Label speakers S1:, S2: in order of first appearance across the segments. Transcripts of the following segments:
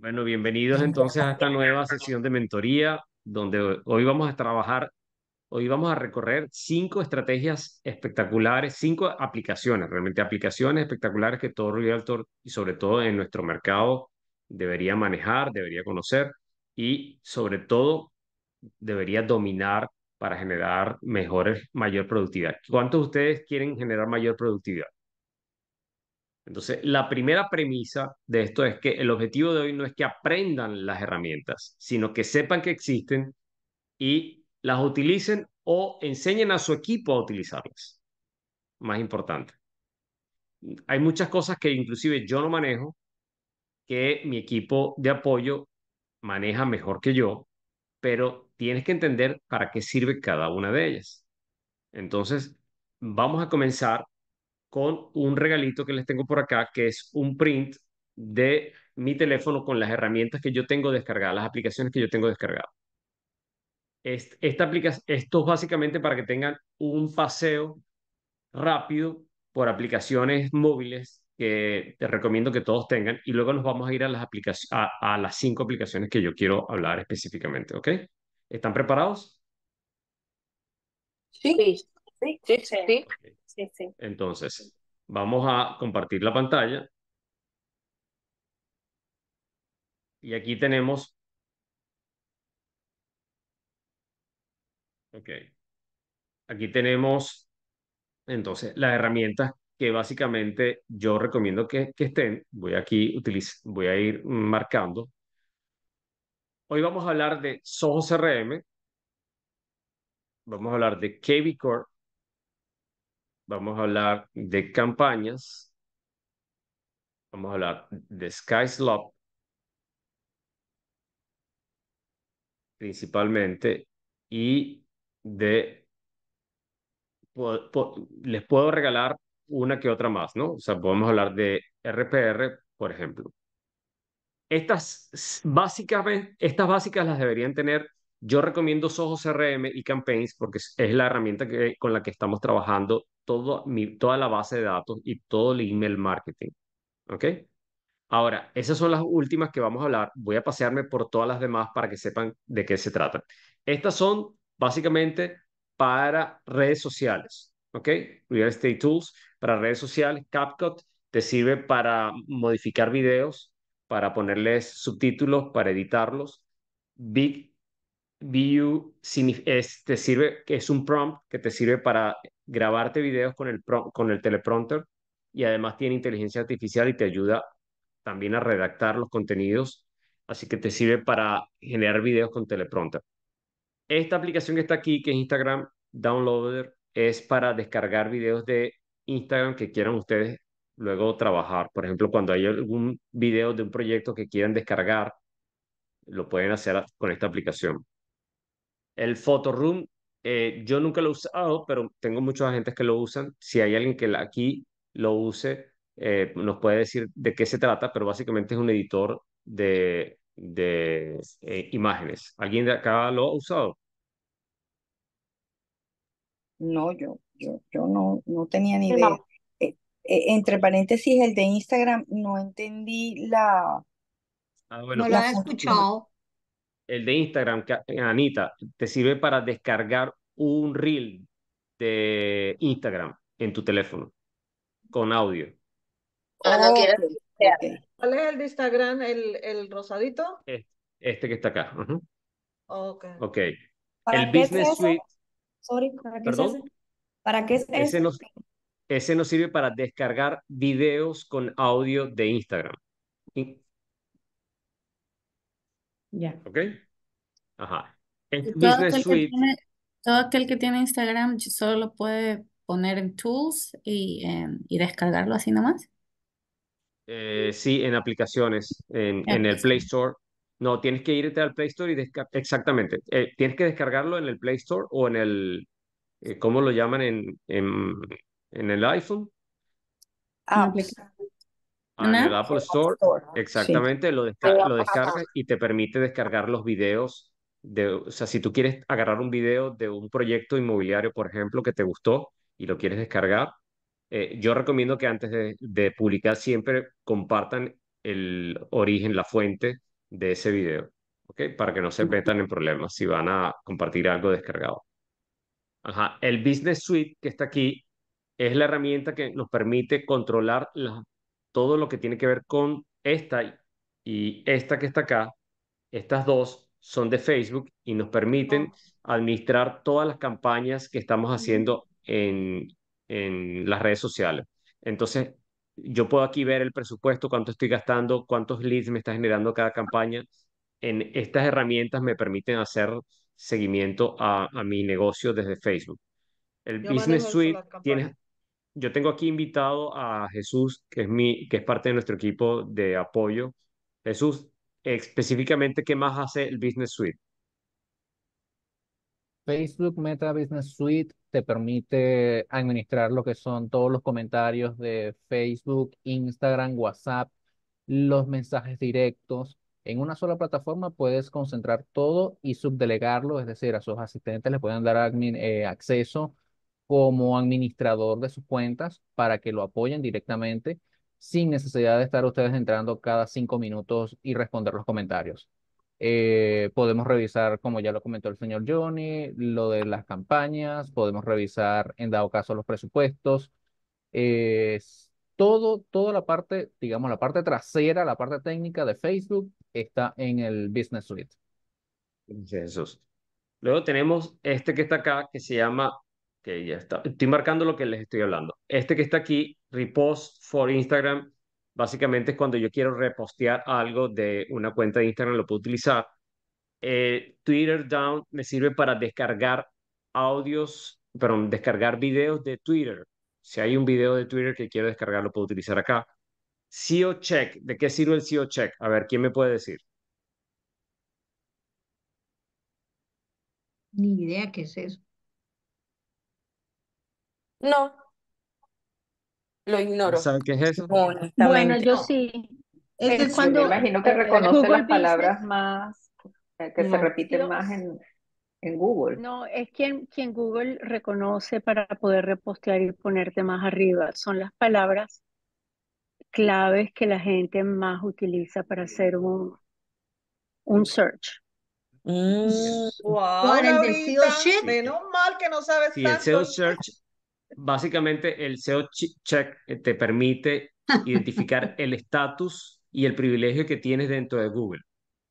S1: Bueno, bienvenidos entonces a esta nueva sesión de mentoría, donde hoy vamos a trabajar, hoy vamos a recorrer cinco estrategias espectaculares, cinco aplicaciones, realmente aplicaciones espectaculares que todo realtor y sobre todo en nuestro mercado debería manejar, debería conocer y sobre todo debería dominar para generar mejores, mayor productividad. ¿Cuántos de ustedes quieren generar mayor productividad? Entonces, la primera premisa de esto es que el objetivo de hoy no es que aprendan las herramientas, sino que sepan que existen y las utilicen o enseñen a su equipo a utilizarlas. Más importante. Hay muchas cosas que inclusive yo no manejo, que mi equipo de apoyo maneja mejor que yo, pero tienes que entender para qué sirve cada una de ellas. Entonces, vamos a comenzar con un regalito que les tengo por acá, que es un print de mi teléfono con las herramientas que yo tengo descargadas, las aplicaciones que yo tengo descargadas. esta esto es básicamente para que tengan un paseo rápido por aplicaciones móviles que te recomiendo que todos tengan y luego nos vamos a ir a las, a, a las cinco aplicaciones que yo quiero hablar específicamente, ¿ok? ¿Están preparados?
S2: Sí, sí, sí.
S1: Entonces, vamos a compartir la pantalla. Y aquí tenemos... Ok. Aquí tenemos, entonces, las herramientas que básicamente yo recomiendo que, que estén. Voy aquí, voy a ir marcando. Hoy vamos a hablar de Soho CRM. Vamos a hablar de Core vamos a hablar de campañas, vamos a hablar de Skyslop principalmente, y de... les puedo regalar una que otra más, ¿no? O sea, podemos hablar de RPR, por ejemplo. Estas estas básicas las deberían tener yo recomiendo Soho CRM y Campaigns porque es la herramienta con la que estamos trabajando todo mi, toda la base de datos y todo el email marketing. ¿Ok? Ahora, esas son las últimas que vamos a hablar. Voy a pasearme por todas las demás para que sepan de qué se trata. Estas son básicamente para redes sociales. ¿Ok? Real Estate Tools para redes sociales. CapCut te sirve para modificar videos, para ponerles subtítulos, para editarlos. Big View te sirve, es un prompt que te sirve para grabarte videos con el, con el teleprompter y además tiene inteligencia artificial y te ayuda también a redactar los contenidos, así que te sirve para generar videos con teleprompter. Esta aplicación que está aquí, que es Instagram Downloader, es para descargar videos de Instagram que quieran ustedes luego trabajar. Por ejemplo, cuando hay algún video de un proyecto que quieran descargar, lo pueden hacer con esta aplicación. El Photoroom, eh, yo nunca lo he usado, pero tengo muchos agentes que lo usan. Si hay alguien que aquí lo use, eh, nos puede decir de qué se trata, pero básicamente es un editor de, de eh, imágenes. ¿Alguien de acá lo ha usado?
S3: No, yo, yo, yo no, no tenía ni idea. entre paréntesis, el de Instagram, no entendí la... Ah, no lo la he escuchado
S1: el de Instagram, eh, Anita, te sirve para descargar un reel de Instagram en tu teléfono con audio.
S2: ¿Cuál es el de Instagram, el, el rosadito?
S1: E, este, que está acá. Ok. okay. El Business Suite.
S3: Sorry, ¿para qué, es ese?
S1: nos, ese nos sirve para descargar videos con audio de Instagram. ¿Ok? Ajá.
S3: todo aquel que tiene Instagram solo lo puede poner en Tools y, descargarlo así nomás.
S1: Eh, sí, en aplicaciones, en, en, el Play Store. No, tienes que irte al Play Store y descargar. Exactamente. Eh, tienes que descargarlo en el Play Store o en el. Eh, ¿Cómo lo llaman en, en, en el iPhone? en el Apple Store, exactamente, lo, descarga descargas y te permite descargar los videos. o sea, si tú quieres agarrar un video de un proyecto inmobiliario, por ejemplo, que te gustó y lo quieres descargar, eh, yo recomiendo que antes de, de, publicar siempre compartan el origen, la fuente de ese video, ¿ok? Para que no se metan en problemas si van a compartir algo descargado. Ajá. El Business Suite que está aquí es la herramienta que nos permite controlar las todo lo que tiene que ver con esta y esta que está acá, estas dos son de Facebook y nos permiten oh. administrar todas las campañas que estamos haciendo en, en las redes sociales. Entonces, yo puedo aquí ver el presupuesto, cuánto estoy gastando, cuántos leads me está generando cada campaña. En estas herramientas me permiten hacer seguimiento a, mi negocio desde Facebook. El Business Suite tiene yo tengo aquí invitado a Jesús, que es, mi, que es parte de nuestro equipo de apoyo. Jesús, específicamente, ¿qué más hace el Business Suite?
S4: Facebook Meta Business Suite te permite administrar lo que son todos los comentarios de Facebook, Instagram, WhatsApp, los mensajes directos. En una sola plataforma puedes concentrar todo y subdelegarlo, es decir, a sus asistentes les pueden dar eh, acceso como administrador de sus cuentas para que lo apoyen directamente sin necesidad de estar ustedes entrando cada cinco minutos y responder los comentarios. Eh, podemos revisar, como ya lo comentó el señor Johnny, lo de las campañas, podemos revisar en dado caso los presupuestos, eh, todo, toda la parte, digamos, la parte trasera, la parte técnica de Facebook está en el Business Suite.
S1: Jesús. Luego tenemos este que está acá, que se llama que ya está. Estoy marcando lo que les estoy hablando. Este que está aquí, repost for Instagram, básicamente es cuando yo quiero repostear algo de una cuenta de Instagram, lo puedo utilizar. Eh, Twitter Down me sirve para descargar audios, perdón, descargar videos de Twitter. Si hay un video de Twitter que quiero descargar, lo puedo utilizar acá. SEO Check, ¿de qué sirve el SEO Check? A ver, ¿quién me puede decir?
S5: Ni idea qué es eso. No,
S2: lo ignoro. ¿Saben qué es eso? Bueno, yo sí. es este, cuando imagino que eh, reconoce las palabras más, que se repiten más en, en Google. No, es quien, quien Google reconoce para poder repostear y ponerte más arriba. Son las palabras claves que la gente más utiliza para hacer un, un search.
S1: Wow,
S2: mm. menos
S6: mal que no sabes
S1: Sí, el SEO Search básicamente el SEO check eh, te permite identificar el estatus y el privilegio que tienes dentro de Google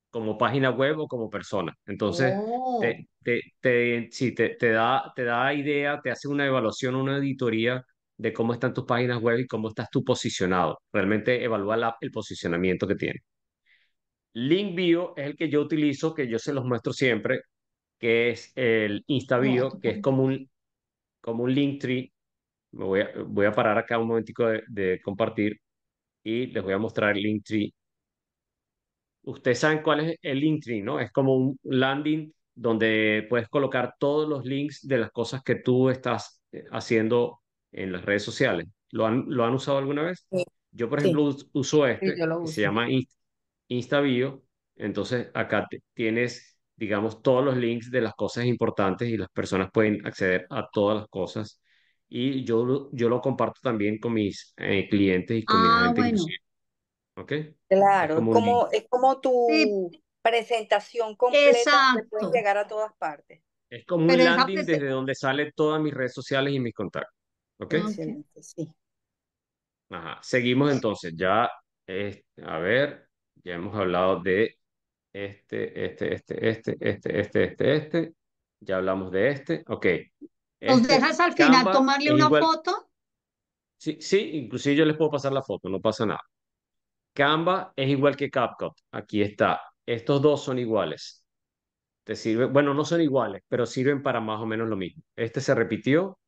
S1: como página web o como persona. Entonces, oh. te, te, da, te da idea, te hace una evaluación, una auditoría de cómo están tus páginas web y cómo estás tú posicionado. Realmente evalúa el posicionamiento que tiene. Bio es el que yo utilizo, que yo se los muestro siempre, que es el InstaBio, que es como un, como un link tree. Me voy, a, voy a parar acá un momentico de, compartir y les voy a mostrar el link tree Ustedes saben cuál es el tree ¿no? Es como un landing donde puedes colocar todos los links de las cosas que tú estás eh, haciendo en las redes sociales. ¿Lo han, ¿lo han usado alguna vez? Yo, por ejemplo, uso este, se llama Insta, InstaBio. Entonces, acá te, tienes digamos, todos los links de las cosas importantes y las personas pueden acceder a todas las cosas. Y yo, yo lo comparto también con mis eh, clientes y con mi ah, gente.
S3: Claro, es como, es como tu presentación completa llegar a todas partes.
S1: Es como un landing desde donde sale todas mis redes sociales y mis contactos. ¿Ok? Ah, sí. Ajá. Seguimos entonces. Ya, eh, a ver, ya hemos hablado de este, este, este, este, este, este, este, este. Ya hablamos de este. Ok. ¿Os este, al final tomarle una foto? Sí, sí, inclusive yo les puedo pasar la foto, no pasa nada. Canva es igual que CapCut. Aquí está. Estos dos son iguales. Te sirve, bueno, no son iguales, pero sirven para más o menos lo mismo. Este se repitió.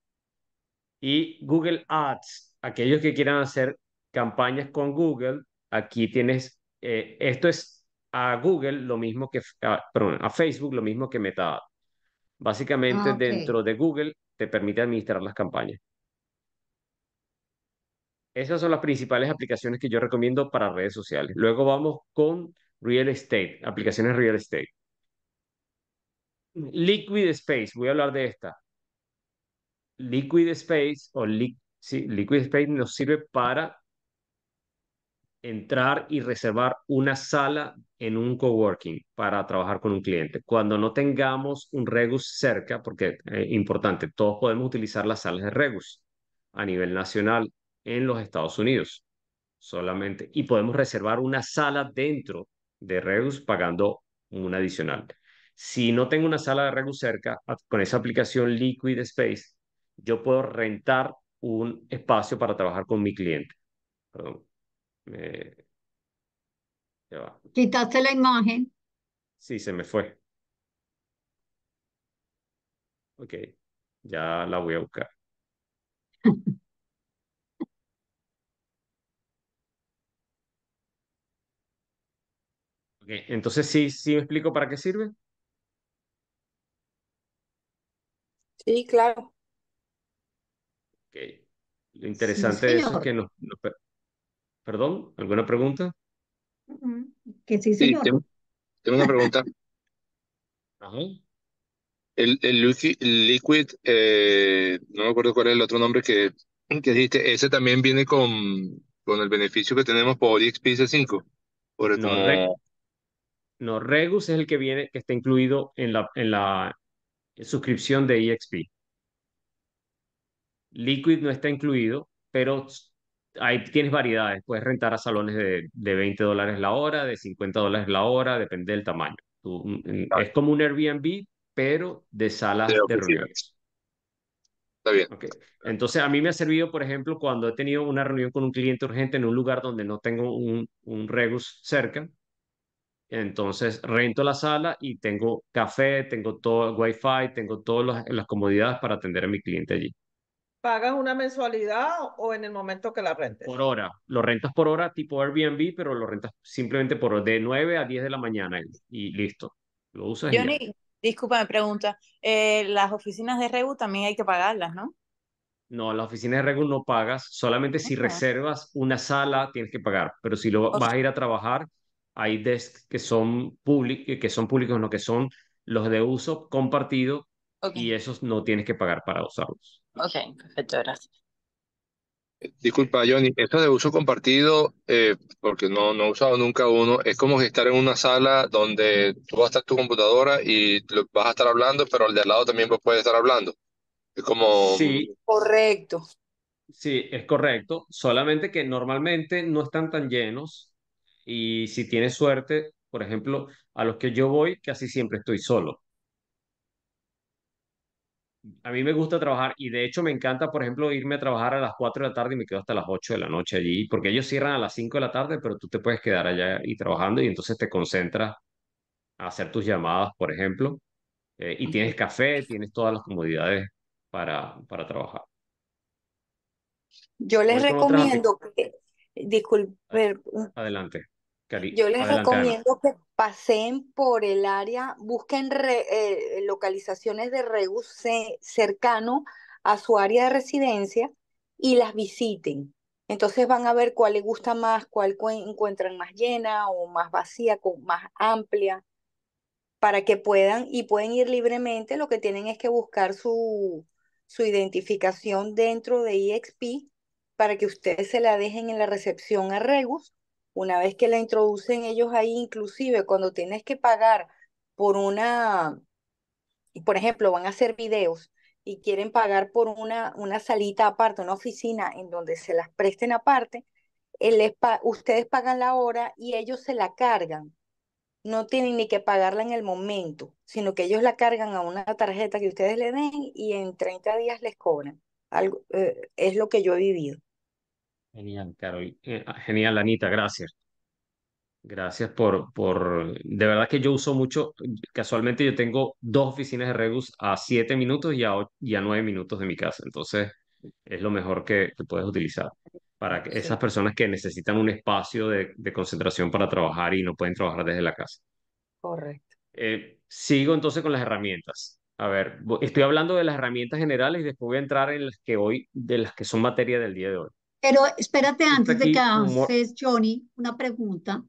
S1: Y Google Ads, aquellos que quieran hacer campañas con Google, aquí tienes, eh, esto es a Google lo mismo que, Facebook lo mismo que Meta Básicamente ah, dentro de Google te permite administrar las campañas. Esas son las principales aplicaciones que yo recomiendo para redes sociales. Luego vamos con real estate, aplicaciones real estate. Liquid Space, voy a hablar de esta. Liquid Space o Liquid Space nos sirve para entrar y reservar una sala en un coworking para trabajar con un cliente, cuando no tengamos un Regus cerca, porque es eh, importante, todos podemos utilizar las salas de Regus a nivel nacional en los Estados Unidos solamente y podemos reservar una sala dentro de Regus pagando un adicional. Si no tengo una sala de Regus cerca, con esa aplicación Liquid Space, yo puedo rentar un espacio para trabajar con mi cliente. Perdón. Eh,
S5: ¿Quitaste la imagen?
S1: Sí, se me fue. Ok, ya la voy a buscar. okay. Entonces, ¿sí, ¿sí me explico para qué sirve?
S3: Sí, claro.
S1: Ok. Lo interesante es que No, ¿Perdón? ¿Alguna pregunta?
S5: Que sí, señor. tengo,
S7: una pregunta. El, el liquid, eh, no me acuerdo cuál es el otro nombre que, que dijiste, ese también viene con, con el beneficio que tenemos por EXP 5 por No, no,
S1: Regus es el que viene, que está incluido en la, en la suscripción de EXP. Liquid no está incluido, pero ahí tienes variedades. Puedes rentar a salones de, 20 dólares la hora, de 50 dólares la hora, depende del tamaño. Mm, mm, es como un Airbnb, pero de salas de, reuniones. Está bien. Entonces, a mí me ha servido, por ejemplo, cuando he tenido una reunión con un cliente urgente en un lugar donde no tengo un, Regus cerca. Entonces, rento la sala y tengo café, tengo todo el wifi, tengo todas las comodidades para atender a mi cliente allí
S2: pagas una mensualidad o en el momento que la rentes. Por
S1: hora. Lo rentas por hora tipo Airbnb, pero lo rentas simplemente por de 9 a 10 de la mañana y, listo. Lo usas. Johnny,
S2: disculpa, me pregunta. Eh, las oficinas de Regu también hay que pagarlas, ¿no?
S1: No, las oficinas de Regu no pagas. Solamente si reservas una sala tienes que pagar. Pero si lo, vas a ir a trabajar, hay desks que son, que son públicos, no que son los de uso compartido y esos no tienes que
S7: pagar para usarlos.
S2: Ok, perfecto, gracias.
S7: Disculpa, Johnny, esto de uso compartido, eh, porque no, no he usado nunca uno, es como estar en una sala donde tú vas a estar tu computadora y vas a estar hablando, pero el de al lado también puede estar hablando. Es como, Sí,
S1: Correcto. sí, es correcto, solamente que normalmente no están tan llenos y si tienes suerte, por ejemplo, a los que yo voy casi siempre estoy solo a mí me gusta trabajar y de hecho me encanta, por ejemplo, irme a trabajar a las 4 de la tarde y me quedo hasta las 8 de la noche allí, porque ellos cierran a las 5 de la tarde, pero tú te puedes quedar allá y trabajando y entonces te concentras a hacer tus llamadas, por ejemplo, eh, y tienes café, tienes todas las comodidades para, para trabajar.
S3: Yo les recomiendo que, disculpe,
S1: adelante. Yo les recomiendo
S3: que pasen por el área, busquen eh, localizaciones de Regus cercano a su área de residencia y las visiten. Entonces van a ver cuál les gusta más, cuál encuentran más llena o más vacía, con, más amplia, para que puedan y pueden ir libremente. Lo que tienen es que buscar su, su identificación dentro de EXP para que ustedes se la dejen en la recepción a Regus una vez que la introducen ellos ahí, inclusive cuando tienes que pagar por una, por ejemplo, van a hacer videos y quieren pagar por una, una salita aparte, una oficina en donde se las presten aparte, ustedes pagan la hora y ellos se la cargan. No tienen ni que pagarla en el momento, sino que ellos la cargan a una tarjeta que ustedes le den y en 30 días les cobran. Algo, eh, es lo que yo he vivido. Genial, Carol.
S1: Eh, ah, genial, Anita, gracias. Gracias por, por... De verdad que yo uso mucho, casualmente yo tengo dos oficinas de Regus a siete minutos y a, nueve minutos de mi casa, entonces es lo mejor que, puedes utilizar para que esas personas que necesitan un espacio de, concentración para trabajar y no pueden trabajar desde la casa. Correcto. Eh, sigo entonces con las herramientas. A ver, estoy hablando de las herramientas generales y después voy a entrar en las que hoy, de las que son materia del día de hoy.
S5: Pero espérate antes de que avances, Johnny, una pregunta.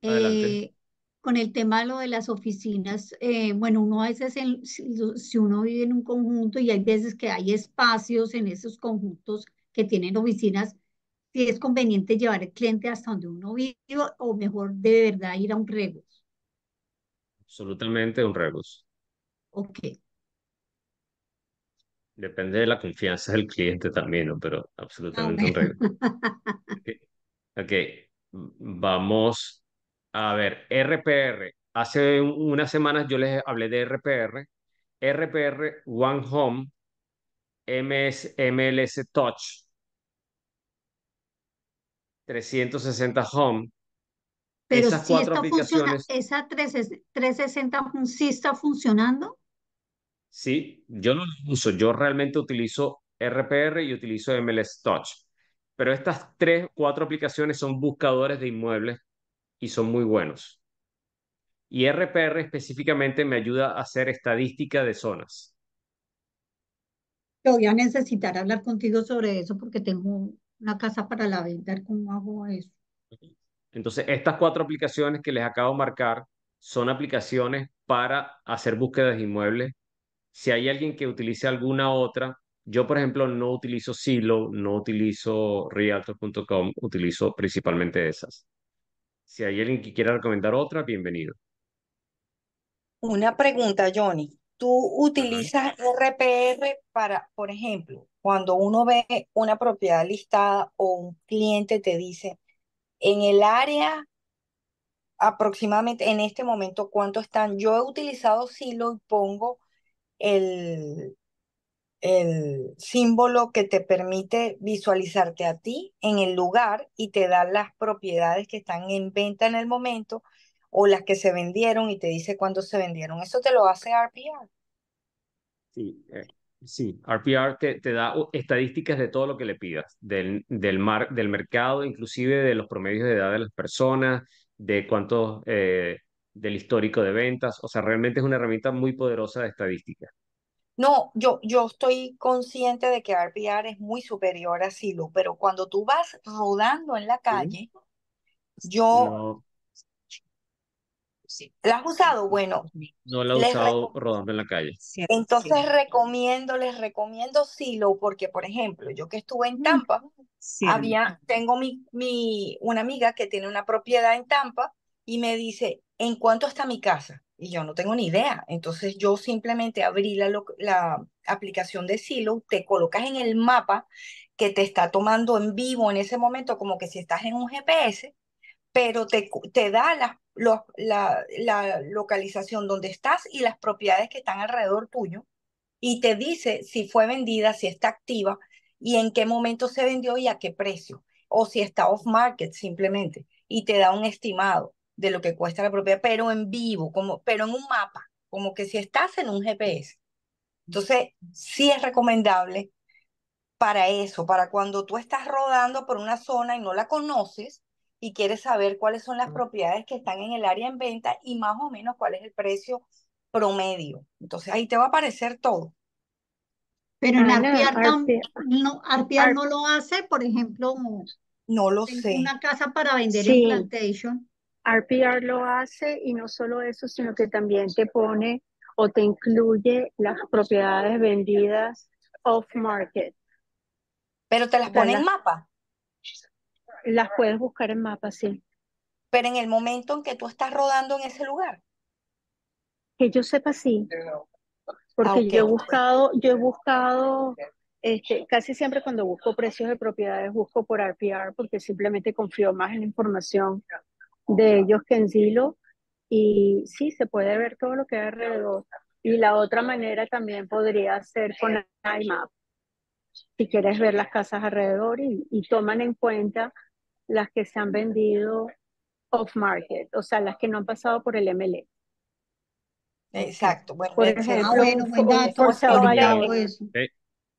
S7: Eh,
S5: con el tema de lo de las oficinas, eh, bueno, uno a veces, si, uno vive en un conjunto y hay veces que hay espacios en esos conjuntos que tienen oficinas, si es conveniente llevar el cliente hasta donde uno vive o mejor de verdad ir a un Regus.
S1: Absolutamente un Regus. Ok, Depende de la confianza del cliente también, ¿no? Pero absolutamente un reto. ok, vamos a ver, RPR. Hace unas semanas yo les hablé de RPR. RPR One Home MS, MLS Touch 360 Home. Pero Esas si cuatro aplicaciones.
S5: ¿Esa 360 sí está funcionando?
S1: ¿sí? Yo no lo uso, yo realmente utilizo RPR y utilizo MLS Touch. Pero estas tres, cuatro aplicaciones son buscadores de inmuebles y son muy buenos. Y RPR específicamente me ayuda a hacer estadística de zonas.
S5: Yo voy a necesitar hablar contigo sobre eso porque tengo una casa para la venta, ¿cómo
S2: hago eso?
S1: Entonces, estas cuatro aplicaciones que les acabo de marcar son aplicaciones para hacer búsquedas de inmuebles si hay alguien que utilice alguna otra, yo por ejemplo no utilizo Silo, no utilizo Realtor.com, utilizo principalmente esas. Si hay alguien que quiera recomendar otra, bienvenido.
S3: Una pregunta, Johnny. ¿Tú utilizas RPR para, por ejemplo, cuando uno ve una propiedad listada o un cliente te dice, en el área aproximadamente en este momento cuánto están? Yo he utilizado Silo y pongo el, símbolo que te permite visualizarte a ti en el lugar y te da las propiedades que están en venta en el momento o las que se vendieron y te dice cuándo se vendieron. Eso te lo hace RPR.
S1: Sí, eh, sí. RPR te, da estadísticas de todo lo que le pidas, del, del, mar, del mercado, inclusive de los promedios de edad de las personas, de cuántos eh, del histórico de ventas. O sea, realmente es una herramienta muy poderosa de estadística.
S3: No, yo, yo estoy consciente de que RPR es muy superior a Silo, pero cuando tú vas rodando en la calle, yo... sí, ¿La has usado? Bueno.
S1: No la he usado rodando en la calle.
S3: Entonces recomiendo, les recomiendo Silo, porque por ejemplo, yo que estuve en mm, Tampa, había, tengo mi, mi, una amiga que tiene una propiedad en Tampa y me dice, ¿en cuánto está mi casa? Y yo no tengo ni idea. Entonces yo simplemente abrí la, aplicación de Silo, te colocas en el mapa que te está tomando en vivo en ese momento, como que si estás en un GPS, pero te, te da las la, la localización donde estás y las propiedades que están alrededor tuyo y te dice si fue vendida, si está activa y en qué momento se vendió y a qué precio, o si está off market simplemente, y te da un estimado de lo que cuesta la propiedad, pero en vivo, como, pero en un mapa, como que si estás en un GPS. Entonces, sí es recomendable para eso, para cuando tú estás rodando por una zona y no la conoces y quieres saber cuáles son las propiedades que están en el área en venta y más o menos cuál es el precio promedio. Entonces, ahí te va a aparecer todo. Pero en ah, Arpiar
S5: no, Arpiar no lo hace, por ejemplo, no lo sé. Una
S2: casa
S3: para vender en
S2: Plantation. RPR lo hace y no solo eso, sino que también te pone o te incluye las propiedades vendidas
S3: off market. Pero te las pone en mapa. Las puedes buscar en mapa, sí. Pero en el momento en que tú estás rodando en ese lugar.
S2: Que yo sepa, sí. Porque ah, yo he buscado, yo he buscado, este, casi siempre cuando busco precios de propiedades, busco por RPR porque simplemente confío más en la información de ellos que en Silo y sí, se puede ver todo lo que hay alrededor. Y la otra manera también podría ser con IMAP, si quieres ver las casas alrededor y, toman en cuenta las que se han vendido off market, o sea, las que no han pasado por el MLE.
S3: Exacto, bueno, por bueno,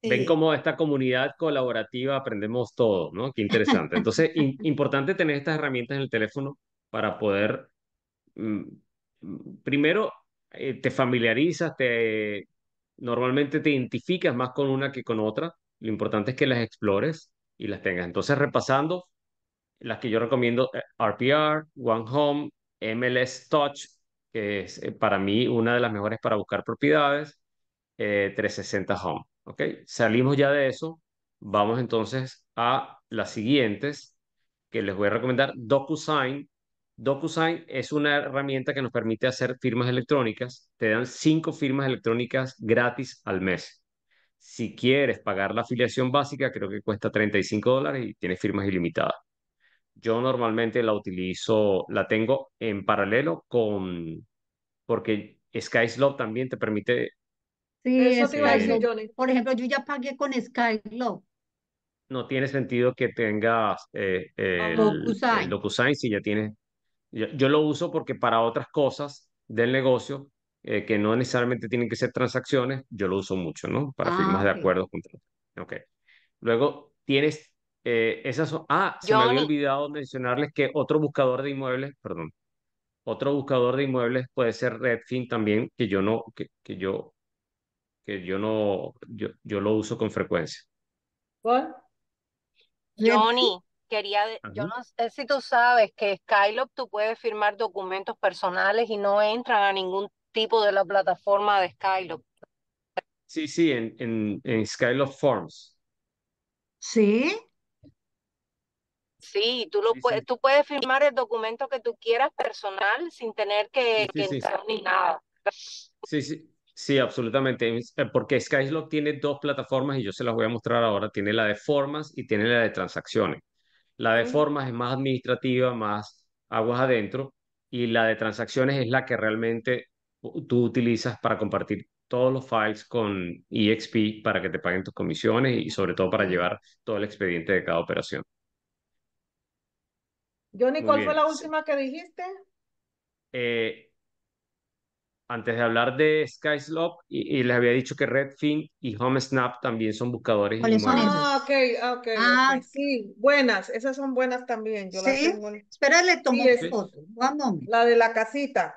S1: Ven cómo esta comunidad colaborativa aprendemos todo, ¿no? Qué interesante. Entonces, importante tener estas herramientas en el teléfono para poder, mm, mm, primero, eh, te familiarizas, te, normalmente te identificas más con una que con otra. Lo importante es que las explores y las tengas. Entonces, repasando, las que yo recomiendo, RPR, eh, One Home, MLS Touch, que es eh, para mí una de las mejores para buscar propiedades, 360 Home. Okay Salimos ya de eso, vamos entonces a las siguientes que les voy a recomendar, DocuSign, DocuSign es una herramienta que nos permite hacer firmas electrónicas. Te dan cinco firmas electrónicas gratis al mes. Si quieres pagar la afiliación básica, creo que cuesta 35 dólares y tienes firmas ilimitadas. Yo normalmente la utilizo, la tengo en paralelo con, porque SkySlope también te permite...
S2: Sí, eso te iba a decir, Johnny. Por ejemplo,
S5: yo ya pagué con SkySlope.
S1: no tiene sentido que tengas eh, DocuSign si ya tienes yo, lo uso porque para otras cosas del negocio, eh, que no necesariamente tienen que ser transacciones, yo lo uso mucho, ¿no? Para ah, firmas de acuerdos. Ok. Luego tienes eh, esas... Ah, se me había olvidado mencionarles que otro buscador de inmuebles, perdón, otro buscador de inmuebles puede ser Redfin también, que yo no, que, que yo, que yo no, yo, yo lo uso con frecuencia.
S3: ¿Cuál? Johnny yo
S1: no
S2: sé si tú sabes que Skylog tú puedes firmar documentos personales y no entran a ningún tipo de la plataforma de Skylog.
S1: Sí, sí, en, en, en Forms.
S2: ¿Sí? Sí, tú, lo puedes, tú puedes firmar el documento que tú quieras personal sin tener que, entrar
S3: ni nada.
S1: Sí, sí, sí, absolutamente. Eh, porque Skylock tiene dos plataformas y yo se las voy a mostrar ahora. Tiene la de formas y tiene la de transacciones. La de formas es más administrativa, más aguas adentro, y la de transacciones es la que realmente tú utilizas para compartir todos los files con EXP para que te paguen tus comisiones y sobre todo para llevar todo el expediente de cada operación.
S2: Johnny, ¿cuál fue la última que dijiste?
S1: Eh, antes de hablar de SkySlop y, les había dicho que Redfin y HomeSnap también son buscadores. Ah,
S2: ok, ok. Ah, sí, buenas, esas son buenas también. Yo ¿Sí? tengo... le tomo La de la casita.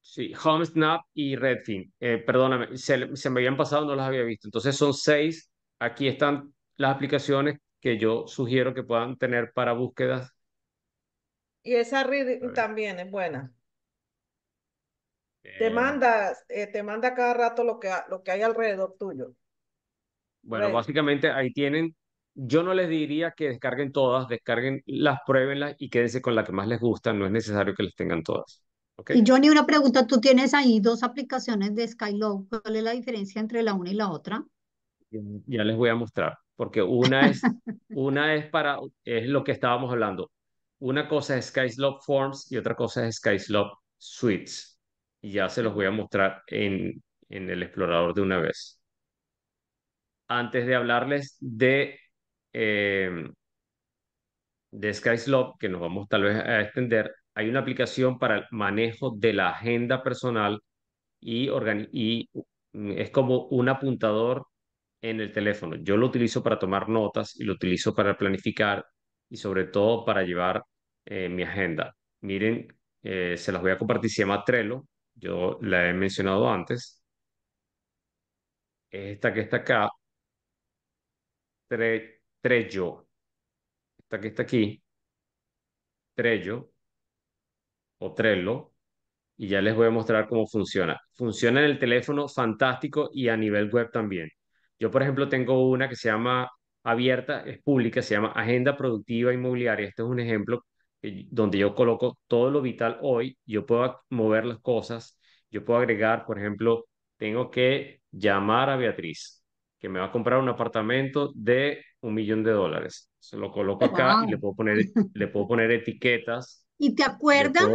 S1: Sí, HomeSnap y Redfin. Eh, perdóname, se, me habían pasado, no las había visto. Entonces son seis. Aquí están las aplicaciones que yo sugiero que puedan tener para búsquedas.
S2: Y esa Red también es buena te eh. manda, eh, te manda cada rato lo que, lo que hay alrededor tuyo.
S1: Bueno, básicamente ahí tienen. Yo no les diría que descarguen todas, descarguen las, pruébenlas y quédense con la que más les gusta. No es necesario que las tengan todas. ¿okay? Y Johnny,
S5: una pregunta. Tú tienes ahí dos aplicaciones de Skylow. ¿Cuál es la diferencia entre la una y la otra?
S1: Ya les voy a mostrar, porque una es, una es para, es lo que estábamos hablando. Una cosa es Skyslope Forms y otra cosa es Skyslope Suites y ya se los voy a mostrar en, en el explorador de una vez. Antes de hablarles de, eh, de SkySlop, que nos vamos tal vez a extender, hay una aplicación para el manejo de la agenda personal y, y es como un apuntador en el teléfono. Yo lo utilizo para tomar notas y lo utilizo para planificar y sobre todo para llevar eh, mi agenda. Miren, eh, se las voy a compartir, se llama Trello, yo la he mencionado antes, esta que está acá, Trello, esta que está aquí, Trello o Trello, y ya les voy a mostrar cómo funciona. Funciona en el teléfono fantástico y a nivel web también. Yo, por ejemplo, tengo una que se llama abierta, es pública, se llama Agenda Productiva Inmobiliaria. Este es un ejemplo donde yo coloco todo lo vital hoy, yo puedo mover las cosas, yo puedo agregar, por ejemplo, tengo que llamar a Beatriz, que me va a comprar un apartamento de un millón de dólares. Se lo coloco acá y le puedo poner, e-, le puedo poner etiquetas.
S5: ¿Y te acuerdas?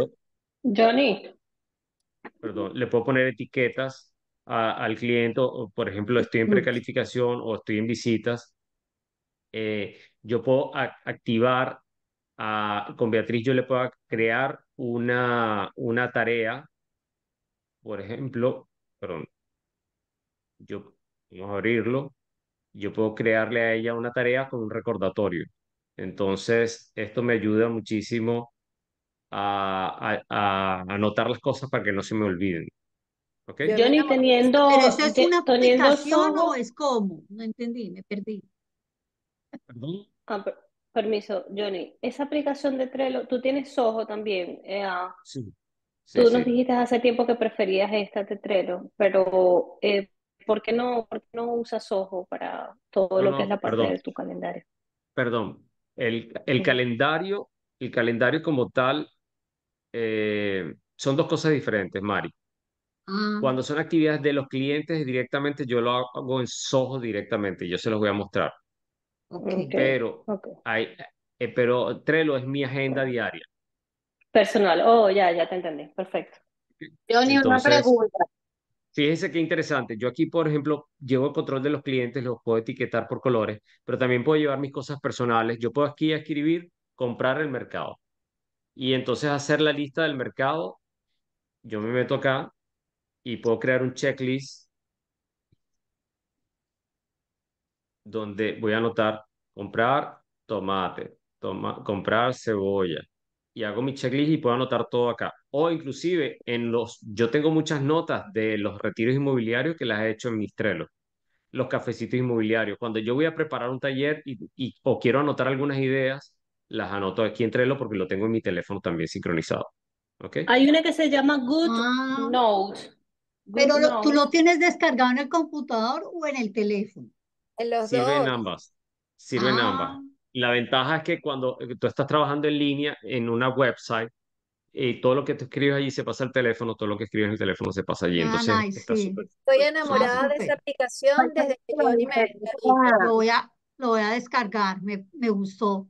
S5: Johnny.
S1: Perdón, le puedo poner etiquetas al cliente, por ejemplo, estoy en mm. precalificación o estoy en visitas. Eh, yo puedo activar con Beatriz yo le pueda crear una, una tarea, por ejemplo, perdón, yo, vamos a abrirlo, yo puedo crearle a ella una tarea con un recordatorio. Entonces, esto me ayuda muchísimo a, anotar las cosas para que no se me olviden. ¿Okay? Yo ni teniendo... ¿Pero es una aplicación
S8: o es como No entendí, me perdí. ¿Perdón? Ah, Permiso, Johnny, esa aplicación de Trello, tú tienes Soho también. Eh, ah,
S6: sí. Tú nos
S8: dijiste hace tiempo que preferías esta de Trello, pero eh, ¿por, qué no, no usas Soho para todo lo que es la parte de tu calendario?
S1: Perdón, el, el calendario, el calendario como tal, eh, son dos cosas diferentes, Mari. Ah. Cuando son actividades de los clientes directamente, yo lo hago en Soho directamente, yo se los voy a mostrar. Pero, Hay, eh, pero Trello es mi agenda diaria.
S8: Personal, oh, ya, ya te entendí, perfecto.
S1: Yo ni una pregunta. Fíjense qué interesante. Yo aquí, por ejemplo, llevo el control de los clientes, los puedo etiquetar por colores, pero también puedo llevar mis cosas personales. Yo puedo aquí escribir, comprar el mercado. Y entonces hacer la lista del mercado. Yo me meto acá y puedo crear un checklist donde voy a anotar comprar tomate, comprar cebolla. Y hago mi checklist y puedo anotar todo acá. O inclusive en los, yo tengo muchas notas de los retiros inmobiliarios que las he hecho en mis trelos los cafecitos inmobiliarios. Cuando yo voy a preparar un taller y, o quiero anotar algunas ideas, las anoto aquí en Trello porque lo tengo en mi teléfono también sincronizado. ¿Okay?
S8: Hay una que se llama Good ah.
S5: Note.
S3: pero tú lo
S5: tienes descargado en el computador o en el teléfono
S6: sirven
S1: ambas. Sirven ah. ambas. La ventaja es que cuando eh, tú estás trabajando en línea en una website, y eh, todo lo que tú escribes allí se pasa al teléfono, todo lo que escribes en el teléfono se pasa allí. Ah, Entonces,
S2: Estoy enamorada de esa aplicación
S5: desde que yo me lo voy a, lo voy a descargar, me, gustó.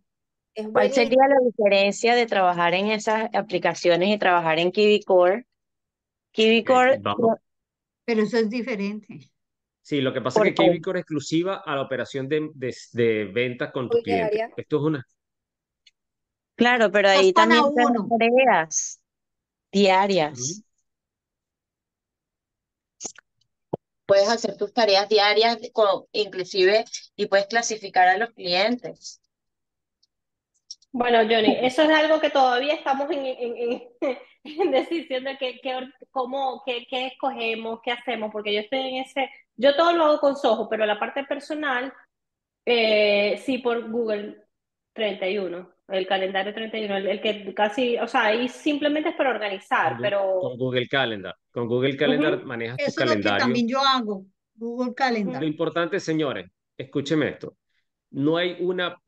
S5: ¿Cuál sería
S8: la diferencia de trabajar en esas aplicaciones y trabajar en KiwiCore?
S1: KiwiCore... Eh,
S8: Pero eso es diferente.
S1: Sí, lo que pasa es que KB es exclusiva a la operación de, ventas con tu cliente. Esto es una.
S8: Claro, pero ahí también tienes
S2: tareas diarias.
S8: Puedes hacer tus tareas diarias, inclusive, y puedes clasificar a los clientes. Bueno, Johnny, eso es algo que todavía estamos en, en, decisión de qué, cómo, qué, qué escogemos, qué hacemos, porque yo estoy en ese yo todo lo hago con Soho, pero la parte personal, eh, sí por Google 31, el calendario 31, el, que casi, o sea, ahí simplemente es para organizar, pero... Con
S1: Google Calendar, con Google Calendar manejas manejas Eso tu es Lo que también yo
S8: hago, Google Calendar.
S5: Lo
S1: importante, señores, escúcheme esto, no hay una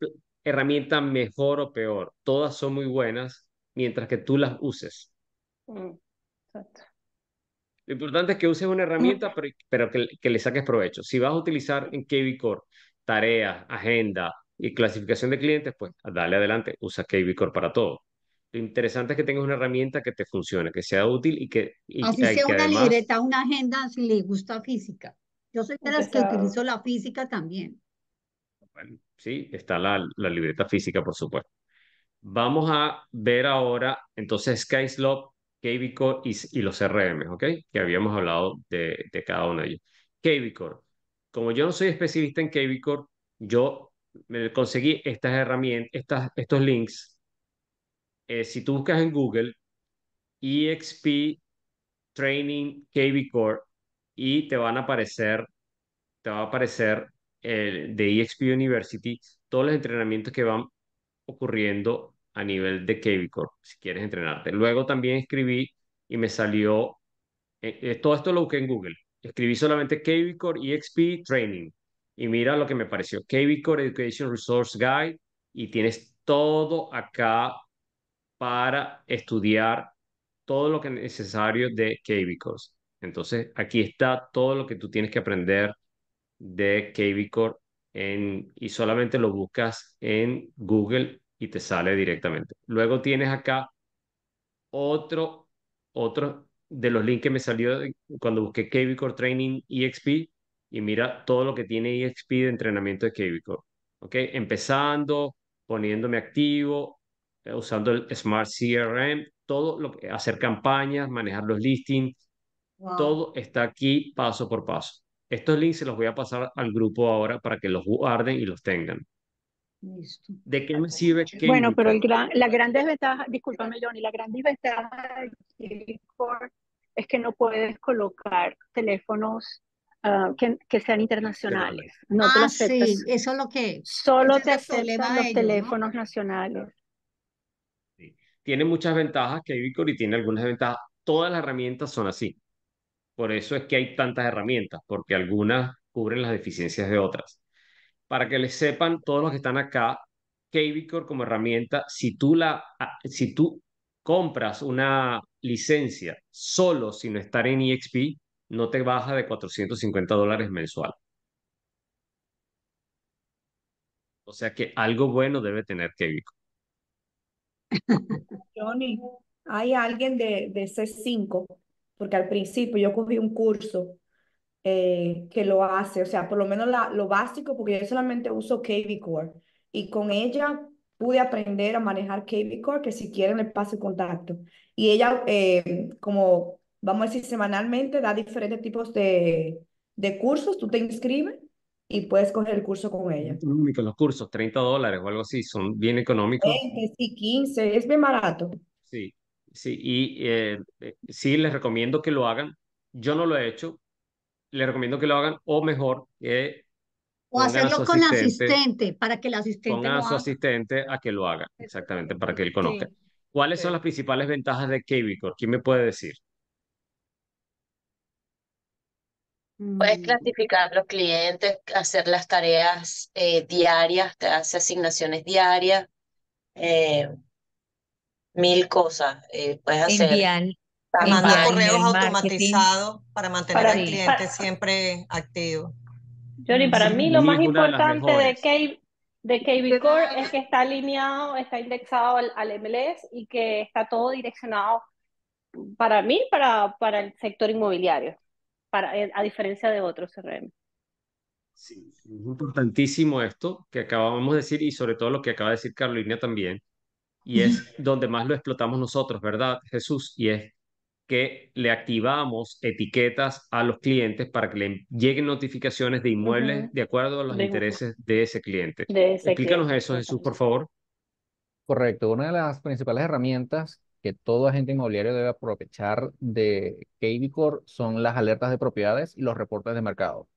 S1: herramienta mejor o peor, todas son muy buenas mientras que tú las uses.
S2: Mm, exacto.
S1: Lo importante es que uses una herramienta, pero, pero que, que, le saques provecho. Si vas a utilizar en KB Core tareas, agenda y clasificación de clientes, pues dale adelante, usa KB Core para todo. Lo interesante es que tengas una herramienta que te funcione, que sea útil y que... Así sea una libreta,
S5: una agenda, si le gusta física. Yo soy de las que utilizo la física también.
S1: sí, está la, la libreta física, por supuesto. Vamos a ver ahora, entonces, SkySlope KB y, y, los CRM, ¿ok? Que habíamos hablado de, cada uno de ellos. Core. Como yo no soy especialista en Core, yo me conseguí estas herramientas, estos links. Eh, si tú buscas en Google, EXP Training Core, y te van a aparecer, te va a aparecer eh, de EXP University todos los entrenamientos que van ocurriendo a nivel de KB si quieres entrenarte. Luego también escribí y me salió, eh, eh, todo esto lo busqué en Google, escribí solamente KB EXP Training y mira lo que me pareció, KB Education Resource Guide y tienes todo acá para estudiar todo lo que es necesario de KB Entonces, aquí está todo lo que tú tienes que aprender de KB y solamente lo buscas en Google y te sale directamente. Luego tienes acá otro, otro de los links que me salió cuando busqué KB Training EXP y mira todo lo que tiene EXP de entrenamiento de KB Core. Empezando, poniéndome activo, eh, usando el Smart CRM, todo lo que hacer campañas, manejar los listings, todo está aquí paso por paso. Estos links se los voy a pasar al grupo ahora para que los guarden y los tengan.
S2: ¿De
S1: qué me sirve? bueno, pero el
S2: la gran desventaja, discúlpame Johnny, la gran desventaja de es que no puedes colocar teléfonos ah, que, sean internacionales. No te ah, aceptas. sí, eso es lo que... Solo te aceptan los teléfonos nacionales.
S1: Tiene muchas ventajas que y tiene algunas ventajas. Todas las herramientas son así. Por eso es que hay tantas herramientas, porque algunas cubren las deficiencias de otras para que les sepan todos los que están acá, KVCore como herramienta, si tú, la, ah, si tú compras una licencia solo sin estar en EXP, no te baja de 450 dólares mensual. O sea que algo bueno debe tener KVCore.
S3: Johnny, hay alguien de, de C5, porque al principio yo cogí un curso eh, que lo hace, o sea, por lo menos lo básico, porque yo solamente uso KB Core y con ella pude aprender a manejar KB Core, que si quieren les paso el contacto. Y ella, eh, como vamos a decir, semanalmente da diferentes tipos de, de cursos, tú te inscribes y puedes coger el curso con ella.
S1: Pues los cursos, 30 dólares o algo así, son bien económicos.
S3: 20, sí, 15, es bien barato.
S1: Sí, sí, y eh, sí les recomiendo que lo hagan. Yo no lo he hecho le recomiendo que lo hagan o mejor O hacerlo con asistente,
S5: para que el asistente... Pongan a su
S1: asistente a que lo haga, exactamente, para que él conozca. ¿Cuáles son las principales ventajas de KBCOR? ¿Quién me puede decir?
S2: Puedes mm. clasificar los clientes, hacer
S8: las tareas eh, diarias, te hace asignaciones diarias, eh, mil cosas. Eh, puedes
S2: para mandar correos automatizados para mantener al cliente siempre activo.
S8: Johnny, para mí lo más importante de, de, de KB Core es que está alineado, está indexado al, MLS y que está todo direccionado para mí, para, para el sector inmobiliario, para, eh, a diferencia de otros CRM.
S1: Sí, es importantísimo esto que acabamos de decir y sobre todo lo que acaba de decir Carolina también, y es donde más lo explotamos nosotros, ¿verdad, Jesús? Y es que le activamos etiquetas a los clientes para que le lleguen notificaciones de inmuebles de acuerdo
S4: a los intereses de ese cliente. Explícanos eso, Jesús, por favor. Correcto. Una de las principales herramientas que todo agente inmobiliario debe aprovechar de KVCore son las alertas de propiedades y los reportes de mercado.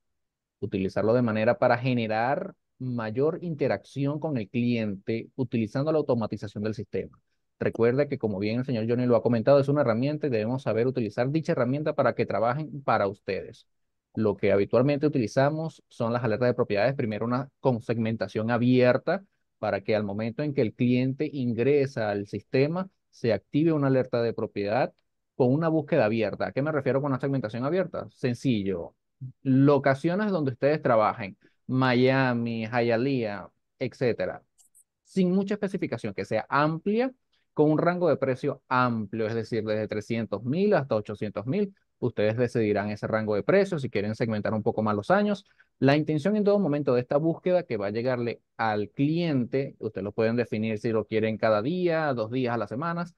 S4: Utilizarlo de manera para generar mayor interacción con el cliente utilizando la automatización del sistema. Recuerda que como bien el señor Johnny lo ha comentado, es una herramienta y debemos saber utilizar dicha herramienta para que trabajen para ustedes. Lo que habitualmente utilizamos son las alertas de propiedades, primero una con segmentación abierta para que al momento en que el cliente ingresa al sistema se active una alerta de propiedad con una búsqueda abierta. ¿A qué me refiero con una segmentación abierta? Sencillo, locaciones donde ustedes trabajen, Miami, Hialeah, etcétera, sin mucha especificación, que sea amplia con un rango de precio amplio, es decir, desde 300 mil hasta 800 mil. Ustedes decidirán ese rango de precio si quieren segmentar un poco más los años. La intención en todo momento de esta búsqueda que va a llegarle al cliente, ustedes lo pueden definir si lo quieren cada día, dos días a las semanas,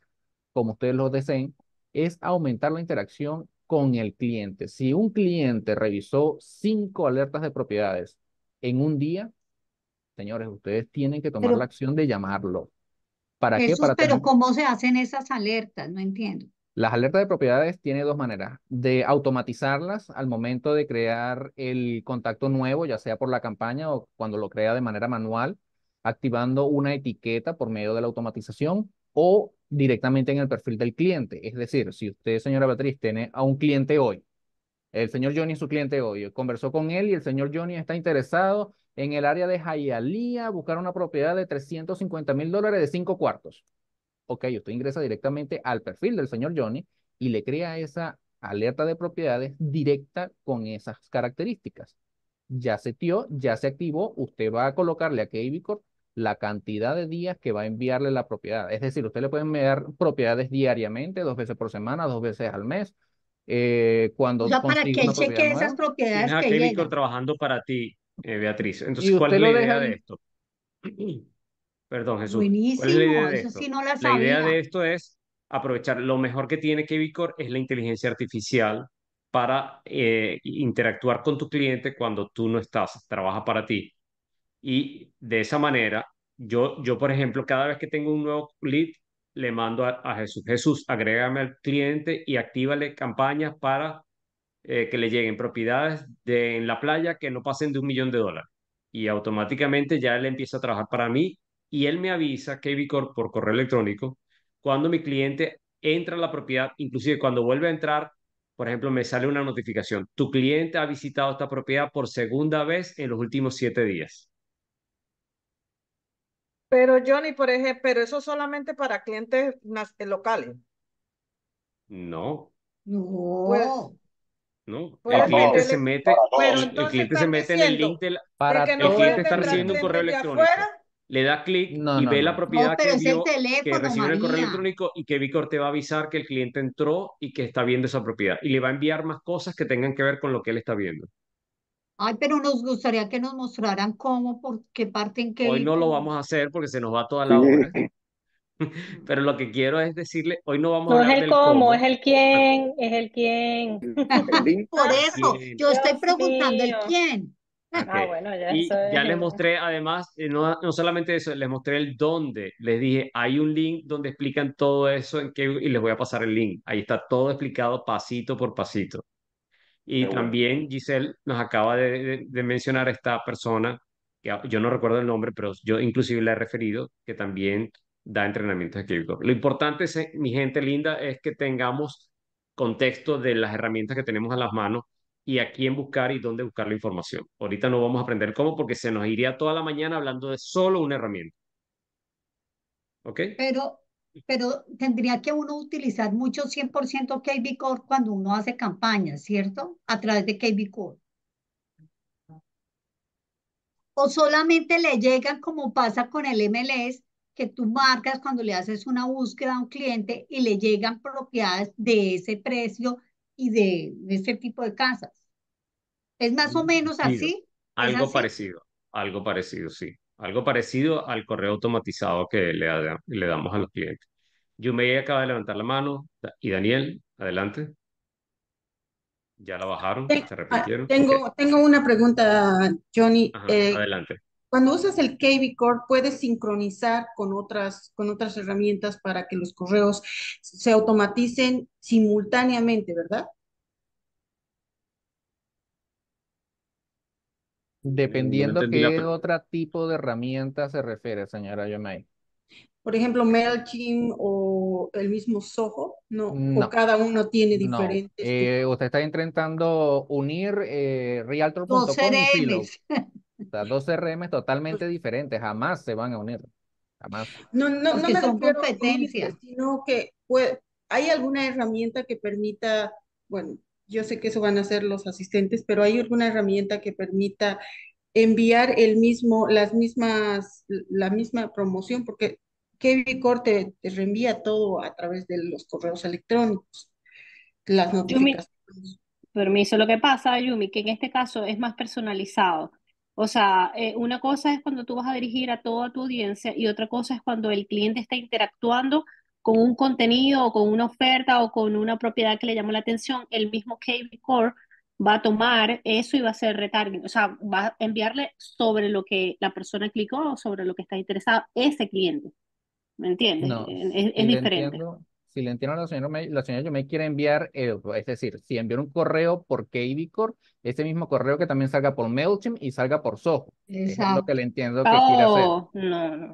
S4: como ustedes lo deseen, es aumentar la interacción con el cliente. Si un cliente revisó cinco alertas de propiedades en un día, señores, ustedes tienen que tomar la acción de llamarlo. ¿Para pero ¿cómo
S5: se hacen esas alertas? No entiendo.
S4: Las alertas de propiedades tiene dos maneras, de automatizarlas al momento de crear el contacto nuevo, ya sea por la campaña o cuando lo crea de manera manual, activando una etiqueta por medio de la automatización o directamente en el perfil del cliente. Es decir, si usted, señora Beatriz, tiene a un cliente hoy, el señor Johnny es su cliente hoy, conversó con él y el señor Johnny está interesado en el área de Hialeah, buscar una propiedad de 350 mil dólares de cinco cuartos. Ok, usted ingresa directamente al perfil del señor Johnny y le crea esa alerta de propiedades directa con esas características. Ya se tió, ya se activó, usted va a colocarle a KBCorp la cantidad de días que va a enviarle la propiedad. Es decir, usted le puede enviar propiedades diariamente, dos veces por semana, dos veces al mes. Eh, cuando para que cheque esas propiedades que a trabajando para ti eh,
S1: Beatriz. Entonces, ¿cuál es la idea de esto? Perdón, Jesús. Buenísimo, la idea de esto? no la La idea de esto es aprovechar lo mejor que tiene Vicor es la inteligencia artificial para eh, interactuar con tu cliente cuando tú no estás, trabaja para ti. Y de esa manera, yo, yo por ejemplo, cada vez que tengo un nuevo lead, le mando a, Jesús, Jesús, agrégame al cliente y actívale campañas para eh, que le lleguen propiedades en la playa que no pasen de un millón de dólares. Y automáticamente ya él empieza a trabajar para mí y él me avisa, KB Corp, por correo electrónico, cuando mi cliente entra a la propiedad, inclusive cuando vuelve a entrar, por ejemplo, me sale una notificación, tu cliente ha visitado esta propiedad por segunda vez en los últimos siete días.
S2: Pero Johnny, por ejemplo, pero eso solamente para clientes eh, locales.
S1: No.
S2: No. Pues,
S1: el cliente se mete, el, cliente se mete en el link para el cliente está recibiendo un correo electrónico. Le da clic y ve la propiedad que, vio, recibe el correo electrónico y que Vicor te va a avisar que el cliente entró y que está viendo esa propiedad y le va a enviar más cosas que tengan que ver con lo que él está viendo.
S5: Ay, pero nos gustaría que nos mostraran cómo, por qué parte, en qué. Hoy no lo
S1: vamos a hacer porque se nos va toda la hora. Pero lo que quiero es decirle, hoy no vamos a hablar es el cómo,
S8: es el quién, es el quién. Por eso, yo estoy preguntando el quién. Ah, bueno, ya, ya les
S1: mostré además, eh, no, solamente eso, les mostré el dónde. Les dije, hay un link donde explican todo eso en qué, y les voy a pasar el link. Ahí está todo explicado pasito por pasito. Y también Giselle nos acaba de, mencionar a esta persona, que yo no recuerdo el nombre, pero yo inclusive le he referido, que también da entrenamientos Core. Lo importante, es, mi gente linda, es que tengamos contexto de las herramientas que tenemos a las manos y a quién buscar y dónde buscar la información. Ahorita no vamos a aprender cómo porque se nos iría toda la mañana hablando de solo una herramienta. ¿Ok?
S5: Pero, pero tendría que uno utilizar mucho 100% KB Core cuando uno hace campaña, ¿cierto? A través de KB Core. O solamente le llegan como pasa con el MLS que tú marcas cuando le haces una búsqueda a un cliente y le llegan propiedades de ese precio y de, ese tipo de casas. ¿Es más o mm, menos así?
S1: Algo parecido, algo parecido, sí. Algo parecido al correo automatizado que le, le damos a los clientes. Yumei acaba de levantar la mano. Y Daniel, adelante. ¿Ya la bajaron? ¿Se ah, repitieron. Tengo,
S2: tengo una pregunta, Johnny. Eh, adelante. Cuando usas el KB Core, puedes sincronizar con otras, con otras herramientas para que los correos se automaticen simultáneamente, ¿verdad?
S4: Dependiendo de qué otro tipo de herramienta se refiere, señora Yemay. Por ejemplo,
S2: MailChimp o el mismo Soho, ¿no? o cada uno tiene diferentes.
S4: Eh, usted está intentando unir eh, Realtor.com y dos CRM totalmente diferentes, jamás se van a unir. Jamás.
S2: No, no, no me son competencias. Sino que hay alguna herramienta que permita, bueno, yo sé que eso van a hacer los asistentes, pero hay alguna herramienta que permita enviar el mismo, las mismas, la misma promoción, porque Kevin Corte te reenvía todo a través de los correos electrónicos, las notificaciones.
S8: permiso, lo que pasa, Yumi, que en este caso es más personalizado. O sea, eh, una cosa es cuando tú vas a dirigir a toda tu audiencia y otra cosa es cuando el cliente está interactuando con un contenido o con una oferta o con una propiedad que le llamó la atención, el mismo KB Core va a tomar eso y va a hacer retargeting, o sea, va a enviarle sobre lo que la persona clicó o sobre lo que está interesado ese cliente. ¿Me entiendes? es, diferente
S4: si le entiendo a la señora, la señora quiere enviar, es decir, si envió un correo por KBCOR, ese mismo correo que también salga por MailChimp y salga por Soho. Es lo que le entiendo que quiere hacer. Oh,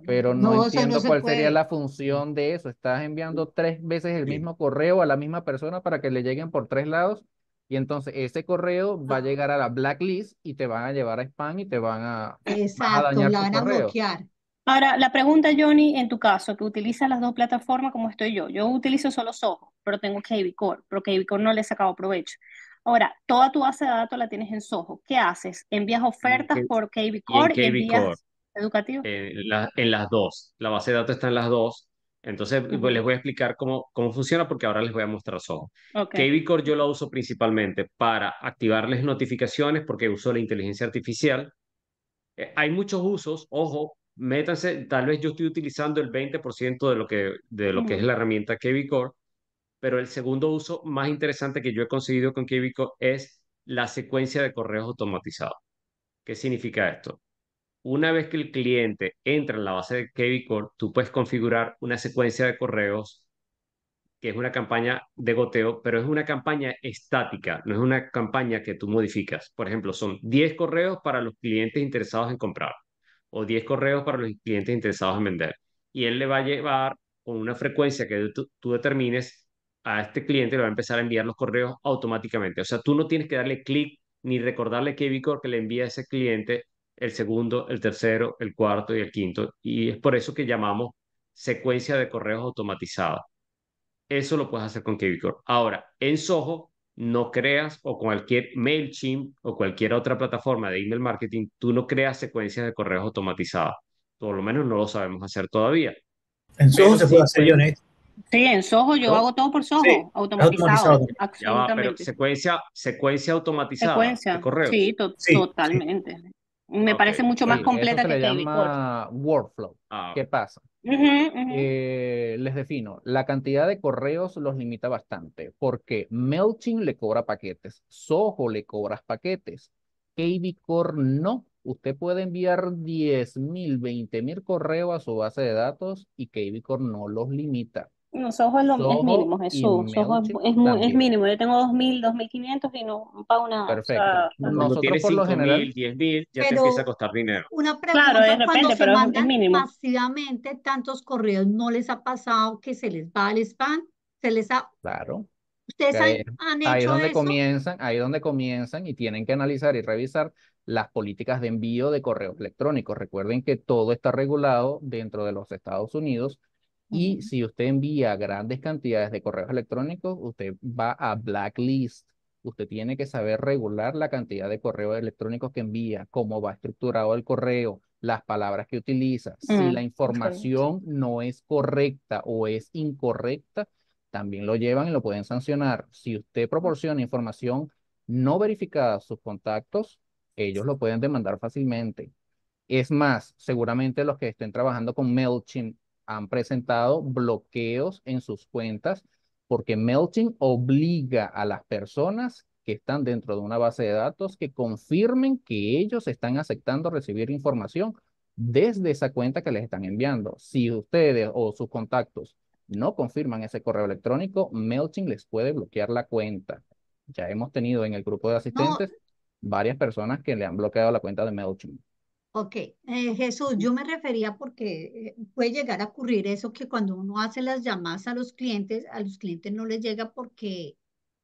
S2: Pero no, entiendo cuál sería la
S4: función de eso. Estás enviando tres veces el mismo correo a la misma persona para que le lleguen por tres lados. Y entonces ese correo va a ah. llegar a la blacklist y te van a llevar a spam y te van a, Exacto, a la van a bloquear.
S8: Ahora, la pregunta, Johnny, en tu caso, que utilizas las dos plataformas como estoy yo. Yo utilizo solo Soho, pero tengo KB Core, pero KB Core no le he provecho. Ahora, toda tu base de datos la tienes en Soho. ¿Qué haces? ¿Envías ofertas por KB Core KB Core. educativo?
S1: Eh, en, las dos. La base de datos está en las dos. Entonces, pues, les voy a explicar cómo, cómo funciona porque ahora les voy a mostrar Soho. Okay. KB Core yo lo uso principalmente para activarles notificaciones porque uso la inteligencia artificial. Eh, hay muchos usos, ojo, métanse, tal vez yo estoy utilizando el 20% de lo, que, de lo que es la herramienta KB Core, pero el segundo uso más interesante que yo he conseguido con KB Core es la secuencia de correos automatizados. ¿Qué significa esto? Una vez que el cliente entra en la base de KB Core, tú puedes configurar una secuencia de correos que es una campaña de goteo, pero es una campaña estática, no es una campaña que tú modificas. Por ejemplo, son 10 correos para los clientes interesados en comprar o 10 correos para los clientes interesados en vender. Y él le va a llevar con una frecuencia que tú, determines a este cliente, le va a empezar a enviar los correos automáticamente. O sea, tú no tienes que darle clic ni recordarle que Vicor que le envía a ese cliente el segundo, el tercero, el cuarto y el quinto. Y es por eso que llamamos secuencia de correos automatizada. Eso lo puedes hacer con KBCore. Ahora, en Soho no creas, o cualquier MailChimp o cualquier otra plataforma de email marketing, tú no creas secuencias de correos automatizadas. Por lo menos no lo sabemos hacer todavía.
S6: En Soho se puede
S1: hacer, Jonet.
S8: Sí, en Soho yo hago todo por Soho, automatizado, pero
S1: secuencia, secuencia automatizada de correos. Sí, totalmente.
S8: Me parece
S6: mucho
S4: más completa se que le llama Workflow. Ah, ¿Qué pasa?
S1: Eh,
S4: les defino, la cantidad de correos los limita bastante, porque MailChimp le cobra paquetes, Soho le cobra paquetes, KBCore no. Usted puede enviar 10.000, 20.000 correos a su base de datos y KBCore no los limita.
S8: Los ojos es lo mínimo, Jesús. es, es, mínimo. Yo tengo 2.000, 2.500 y no pago nada.
S4: Perfecto. no Nosotros tienes por lo general... 10.000, ya te empieza a costar
S1: dinero.
S5: Una pregunta, claro, de repente, cuando se pero mandan mínimo. masivamente tantos correos, ¿no les ha pasado que se les va al spam? ¿Se les ha... Claro. ¿Ustedes han, ahí donde
S4: comienzan, ahí donde comienzan y tienen que analizar y revisar las políticas de envío de correos electrónicos. Recuerden que todo está regulado dentro de los Estados Unidos y si usted envía grandes cantidades de correos electrónicos, usted va a blacklist. Usted tiene que saber regular la cantidad de correos electrónicos que envía, cómo va estructurado el correo, las palabras que utiliza. Si mm, la información no es correcta o es incorrecta, también lo llevan y lo pueden sancionar. Si usted proporciona información no verificada a sus contactos, ellos lo pueden demandar fácilmente. Es más, seguramente los que estén trabajando con MailChimp han presentado bloqueos en sus cuentas porque Melting obliga a las personas que están dentro de una base de datos que confirmen que ellos están aceptando recibir información desde esa cuenta que les están enviando. Si ustedes o sus contactos no confirman ese correo electrónico, MailChimp les puede bloquear la cuenta. Ya hemos tenido en el grupo de asistentes varias personas que le han bloqueado la cuenta de MailChimp.
S5: Ok, eh, Jesús, yo me refería porque eh, puede llegar a ocurrir eso que cuando uno hace las llamadas a los clientes, a los clientes no les llega porque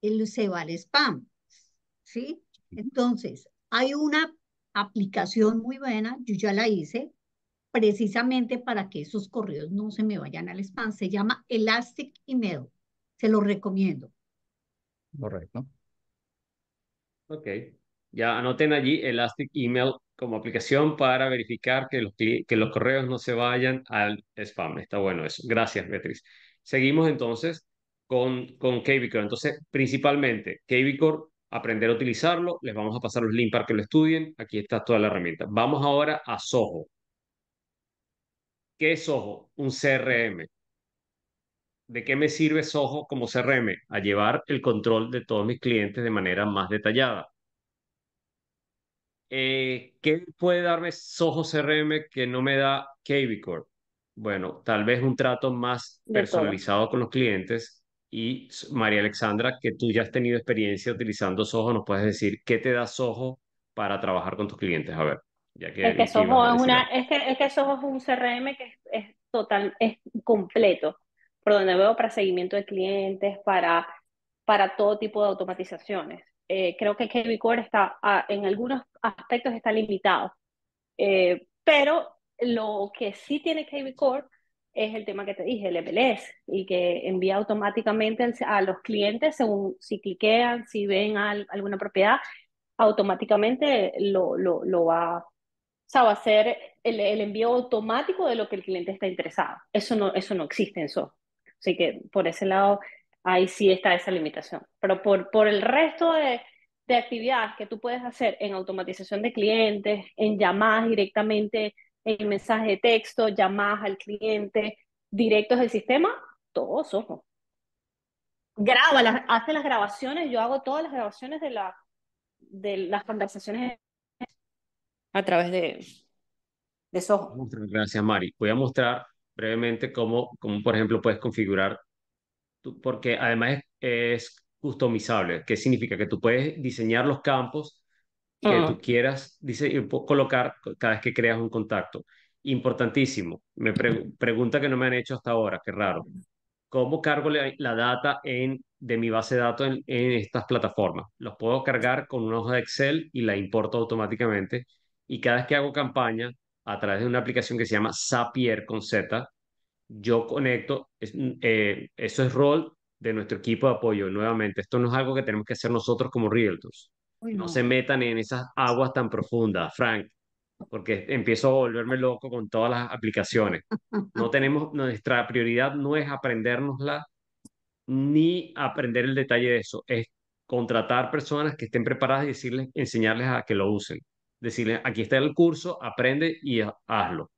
S5: él se va al spam, ¿sí? Entonces, hay una aplicación muy buena, yo ya la hice, precisamente para que esos correos no se me vayan al spam. Se llama Elastic Email, se lo recomiendo.
S4: Correcto.
S7: Ok,
S1: ya anoten allí Elastic Email como aplicación para verificar que los, que los correos no se vayan al spam. Está bueno eso. Gracias, Beatriz. Seguimos entonces con, con KBCore. Entonces, principalmente, KBCore, aprender a utilizarlo. Les vamos a pasar los links para que lo estudien. Aquí está toda la herramienta. Vamos ahora a Soho. ¿Qué es Soho? Un CRM. ¿De qué me sirve Soho como CRM? A llevar el control de todos mis clientes de manera más detallada. Eh, ¿qué puede darme Soho CRM que no me da KB Bueno, tal vez un trato más personalizado con los clientes. Y María Alexandra, que tú ya has tenido experiencia utilizando Soho, nos puedes decir qué te da Soho para trabajar con tus clientes. A ver, ya que. Es que Soho es,
S8: un CRM que es, total, es completo, por donde veo para seguimiento de clientes, para para todo tipo de automatizaciones. Eh, creo que KB Core está, en algunos aspectos está limitado. Eh, pero lo que sí tiene KB Core es el tema que te dije, el MLS, y que envía automáticamente a los clientes, según si cliquean, si ven alguna propiedad, automáticamente lo, lo, lo va, o sea, va a hacer el, envío automático de lo que el cliente está interesado. Eso no, eso no existe en SOF. Así que por ese lado ahí sí está esa limitación. Pero por, por el resto de, actividades que tú puedes hacer en automatización de clientes, en llamadas directamente, en mensaje de texto, llamadas al cliente, directos del sistema, todos ojos. Graba, las, hace las grabaciones, yo hago todas las grabaciones de, la, de las conversaciones a través de,
S1: de Muchas Gracias, Mari. Voy a mostrar brevemente cómo, cómo, por ejemplo, puedes configurar porque además es, customizable. ¿Qué significa? Que tú puedes diseñar los campos que ah. tú quieras dice, colocar cada vez que creas un contacto. Importantísimo. Me pregunta que no me han hecho hasta ahora, qué raro. ¿Cómo cargo la, data en, de mi base de datos en, en, estas plataformas? Los puedo cargar con una hoja de Excel y la importo automáticamente. Y cada vez que hago campaña a través de una aplicación que se llama Zapier con Z, yo conecto, mm, eh, eso es rol de nuestro equipo de apoyo. Nuevamente, esto no es algo que tenemos que hacer nosotros como realtors. no. se metan en esas aguas tan profundas, Frank, porque empiezo a volverme loco con todas las aplicaciones. No tenemos, nuestra prioridad no es aprendérnosla ni aprender el detalle de eso, es contratar personas que estén preparadas y decirles, enseñarles a que lo usen. Decirles, aquí está el curso, aprende y hazlo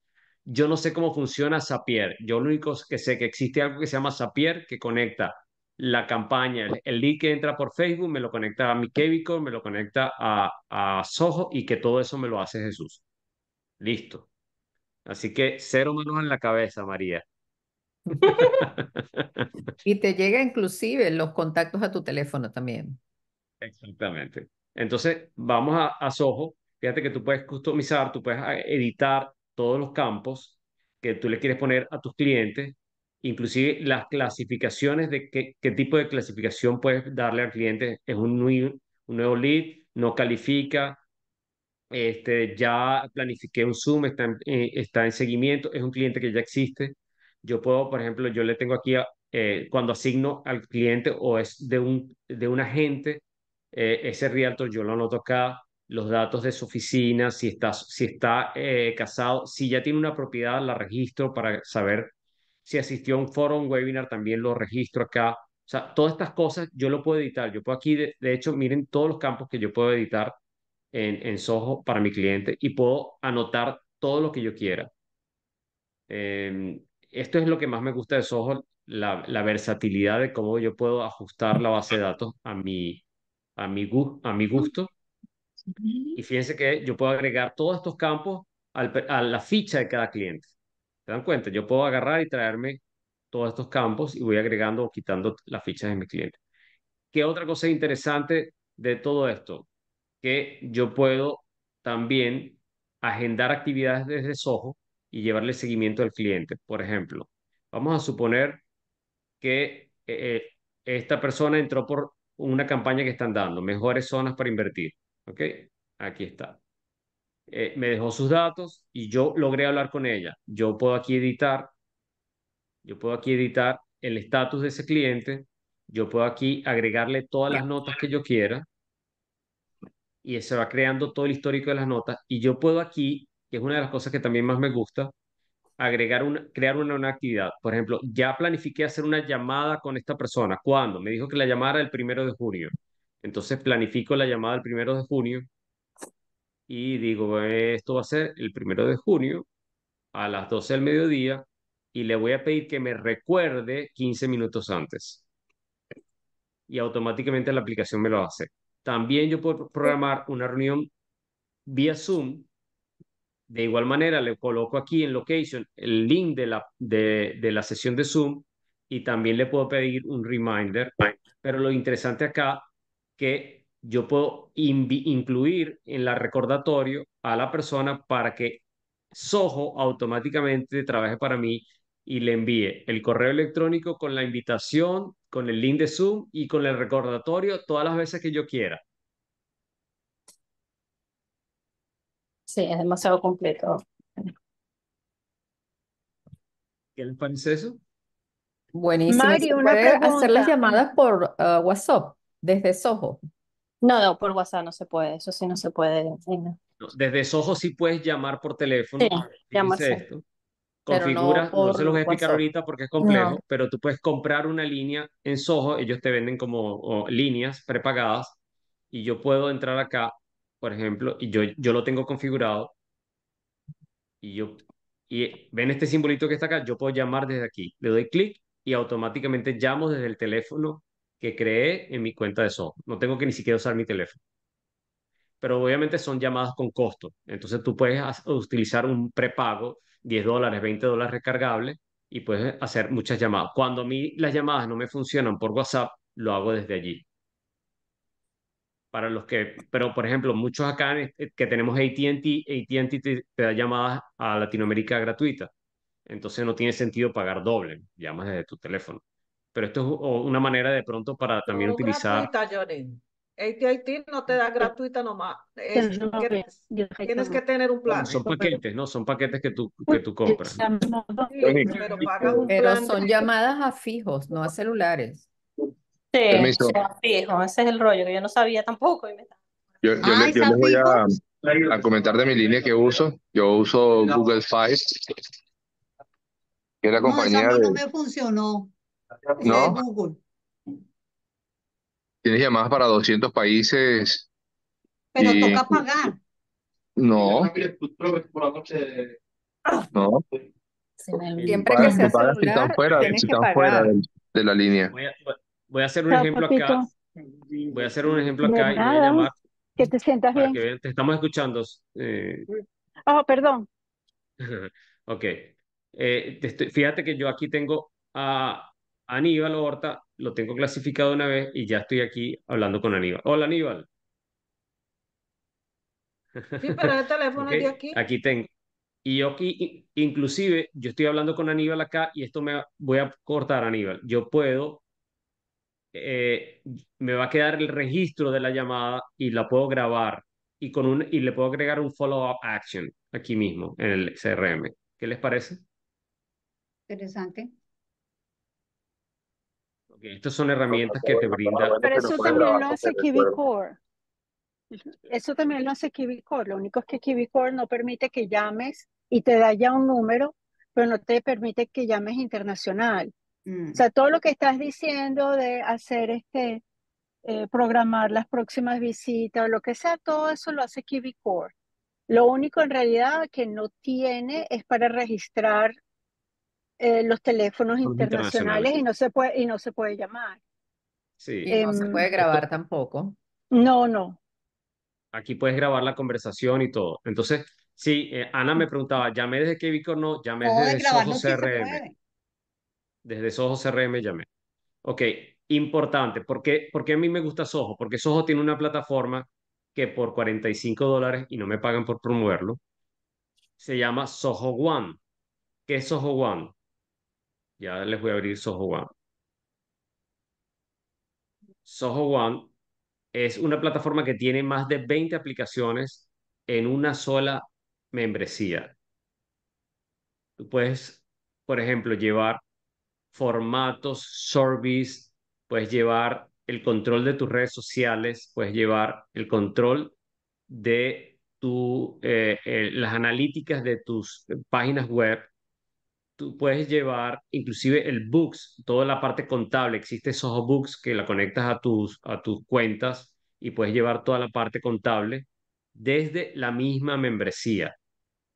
S1: yo no sé cómo funciona Zapier. Yo lo único que sé que existe algo que se llama Zapier que conecta la campaña, el, link que entra por Facebook, me lo conecta a mi Kevico, me lo conecta a, Soho y que todo eso me lo hace Jesús. Listo. Así que cero manos en la cabeza, María.
S5: y te llega inclusive los contactos a tu teléfono también.
S1: Exactamente. Entonces, vamos a Soho. Fíjate que tú puedes customizar, tú puedes editar, todos los campos que tú le quieres poner a tus clientes, inclusive las clasificaciones de qué, tipo de clasificación puedes darle al cliente. Es un, un nuevo lead, no califica, este, ya planifiqué un Zoom, está en, eh, está en seguimiento, es un cliente que ya existe. Yo puedo, por ejemplo, yo le tengo aquí, eh, cuando asigno al cliente o es de un, de un agente, eh, ese rialto yo lo anoto acá, los datos de su oficina, si está, si está eh, casado, si ya tiene una propiedad, la registro para saber si asistió a un foro, un webinar, también lo registro acá. O sea, todas estas cosas yo lo puedo editar. Yo puedo aquí, de, hecho, miren todos los campos que yo puedo editar en, en Soho para mi cliente y puedo anotar todo lo que yo quiera. Em, esto es lo que más me gusta de Soho, la, versatilidad de cómo yo puedo ajustar la base de datos a mi, a mi, a mi gusto y fíjense que yo puedo agregar todos estos campos a la ficha de cada cliente. ¿Se dan cuenta? Yo puedo agarrar y traerme todos estos campos y voy agregando o quitando las fichas de mi cliente. ¿Qué otra cosa interesante de todo esto? Que yo puedo también agendar actividades desde Soho y llevarle seguimiento al cliente. Por ejemplo, vamos a suponer que eh, eh, esta persona entró por una campaña que están dando, mejores zonas para invertir. ¿Ok? Aquí está. Eh, me dejó sus datos y yo logré hablar con ella. Yo puedo aquí editar, yo puedo aquí editar el estatus de ese cliente, yo puedo aquí agregarle todas las notas que yo quiera y se va creando todo el histórico de las notas y yo puedo aquí, que es una de las cosas que también más me gusta, agregar una, crear una, una actividad. Por ejemplo, ya planifiqué hacer una llamada con esta persona. ¿Cuándo? Me dijo que la llamara el primero de junio. Entonces planifico la llamada el primero de junio y digo, eh, esto va a ser el primero de junio a las 12 del mediodía y le voy a pedir que me recuerde 15 minutos antes. Y automáticamente la aplicación me lo hace. También yo puedo programar una reunión vía Zoom. De igual manera, le coloco aquí en Location el link de la, de la sesión de Zoom y también le puedo pedir un reminder. Pero lo interesante acá que yo puedo incluir en la recordatorio a la persona para que Soho automáticamente trabaje para mí y le envíe el correo electrónico con la invitación, con el link de Zoom y con el recordatorio todas las veces que yo quiera.
S8: Sí, es demasiado completo.
S1: ¿Qué le parece eso?
S8: Buenísimo. Mario, una hacer las llamadas por uh, WhatsApp desde Soho. No, no, por WhatsApp no se puede, eso sí no se puede.
S1: Desde Soho sí puedes llamar por teléfono. Sí, llamarse. no, se los voy a explicar ahorita porque es complejo, pero tú puedes comprar una línea en Soho, ellos te venden como líneas prepagadas y yo puedo entrar acá, por ejemplo, y yo, yo lo tengo configurado y yo, y eh, ven este simbolito que está acá, yo puedo llamar desde aquí, le doy clic y automáticamente llamo desde el teléfono que creé en mi cuenta de Zoom. No tengo que ni siquiera usar mi teléfono. Pero obviamente son llamadas con costo. Entonces tú puedes utilizar un prepago, 10 dólares, 20 dólares recargable, y puedes hacer muchas llamadas. Cuando a mí las llamadas no me funcionan por WhatsApp, lo hago desde allí. Para los que, pero por ejemplo, muchos acá este, que tenemos ATT, ATT te, te da llamadas a Latinoamérica gratuita. Entonces no tiene sentido pagar doble, llamas desde tu teléfono pero esto es una manera de pronto para también utilizar...
S2: Gratuita, AT&T no te da gratuita nomás. tienes, que tener un plan. Son paquetes,
S1: ¿no? Son paquetes que tú, que pues, tú compras.
S2: pero, son llamadas a fijos, no a celulares. Sí,
S1: Ese
S8: es el rollo, que yo no sabía tampoco.
S7: Yo, les voy a, comentar de mi línea que uso. Yo uso Google Fi Que es la compañía no me
S5: funcionó
S7: no. Tienes llamadas para 200 países. Pero toca pagar. No. No.
S2: Siempre que sea celular, si están fuera, si están
S7: fuera de, la línea.
S1: Voy a, hacer un ejemplo acá. Voy a hacer un ejemplo acá y voy a
S2: Que te sientas bien.
S1: te estamos escuchando. Eh.
S2: Oh, perdón.
S1: ok. Eh, fíjate que yo aquí tengo a Aníbal Horta lo tengo clasificado una vez y ya estoy aquí hablando con Aníbal. Hola Aníbal. Sí, pero el teléfono de aquí. Aquí tengo. Y yo aquí, inclusive, yo estoy hablando con Aníbal acá y esto me voy a cortar, Aníbal. Yo puedo, eh, me va a quedar el registro de la llamada y la puedo grabar y, con un, y le puedo agregar un follow-up action aquí mismo en el CRM. ¿Qué les parece? Interesante estas son herramientas que te brindan. Pero eso también lo hace KiwiCore.
S2: Eso también lo hace KiwiCore. Lo único es que KiwiCore no permite que llames y te da ya un número, pero no te permite que llames internacional. O sea, todo lo que estás diciendo de hacer este, eh, programar las próximas visitas o lo que sea, todo eso lo hace KiwiCore. Lo único en realidad que no tiene es para registrar eh, los teléfonos internacionales, y no se puede y no se puede llamar. Sí. Y no se em, puede grabar tampoco. No, no.
S1: Aquí puedes grabar la conversación y todo. Entonces, sí, eh, Ana me preguntaba, llamé desde que o no, llamé desde Soho CRM. Desde Soho CRM llamé. Ok, importante. ¿Por qué, porque a mí me gusta Soho? Porque Soho tiene una plataforma que por 45 dólares, y no me pagan por promoverlo, se llama Soho One. ¿Qué es Soho One? Ya les voy a abrir Soho One. Soho One es una plataforma que tiene más de 20 aplicaciones en una sola membresía. Tú puedes, por ejemplo, llevar formatos, service, puedes llevar el control de tus redes sociales, puedes llevar el control de tu, eh, eh, las analíticas de tus páginas web, tú puedes llevar inclusive el books, toda la parte contable, existe Soho Books que la conectas a tus, a tus cuentas y puedes llevar toda la parte contable desde la misma membresía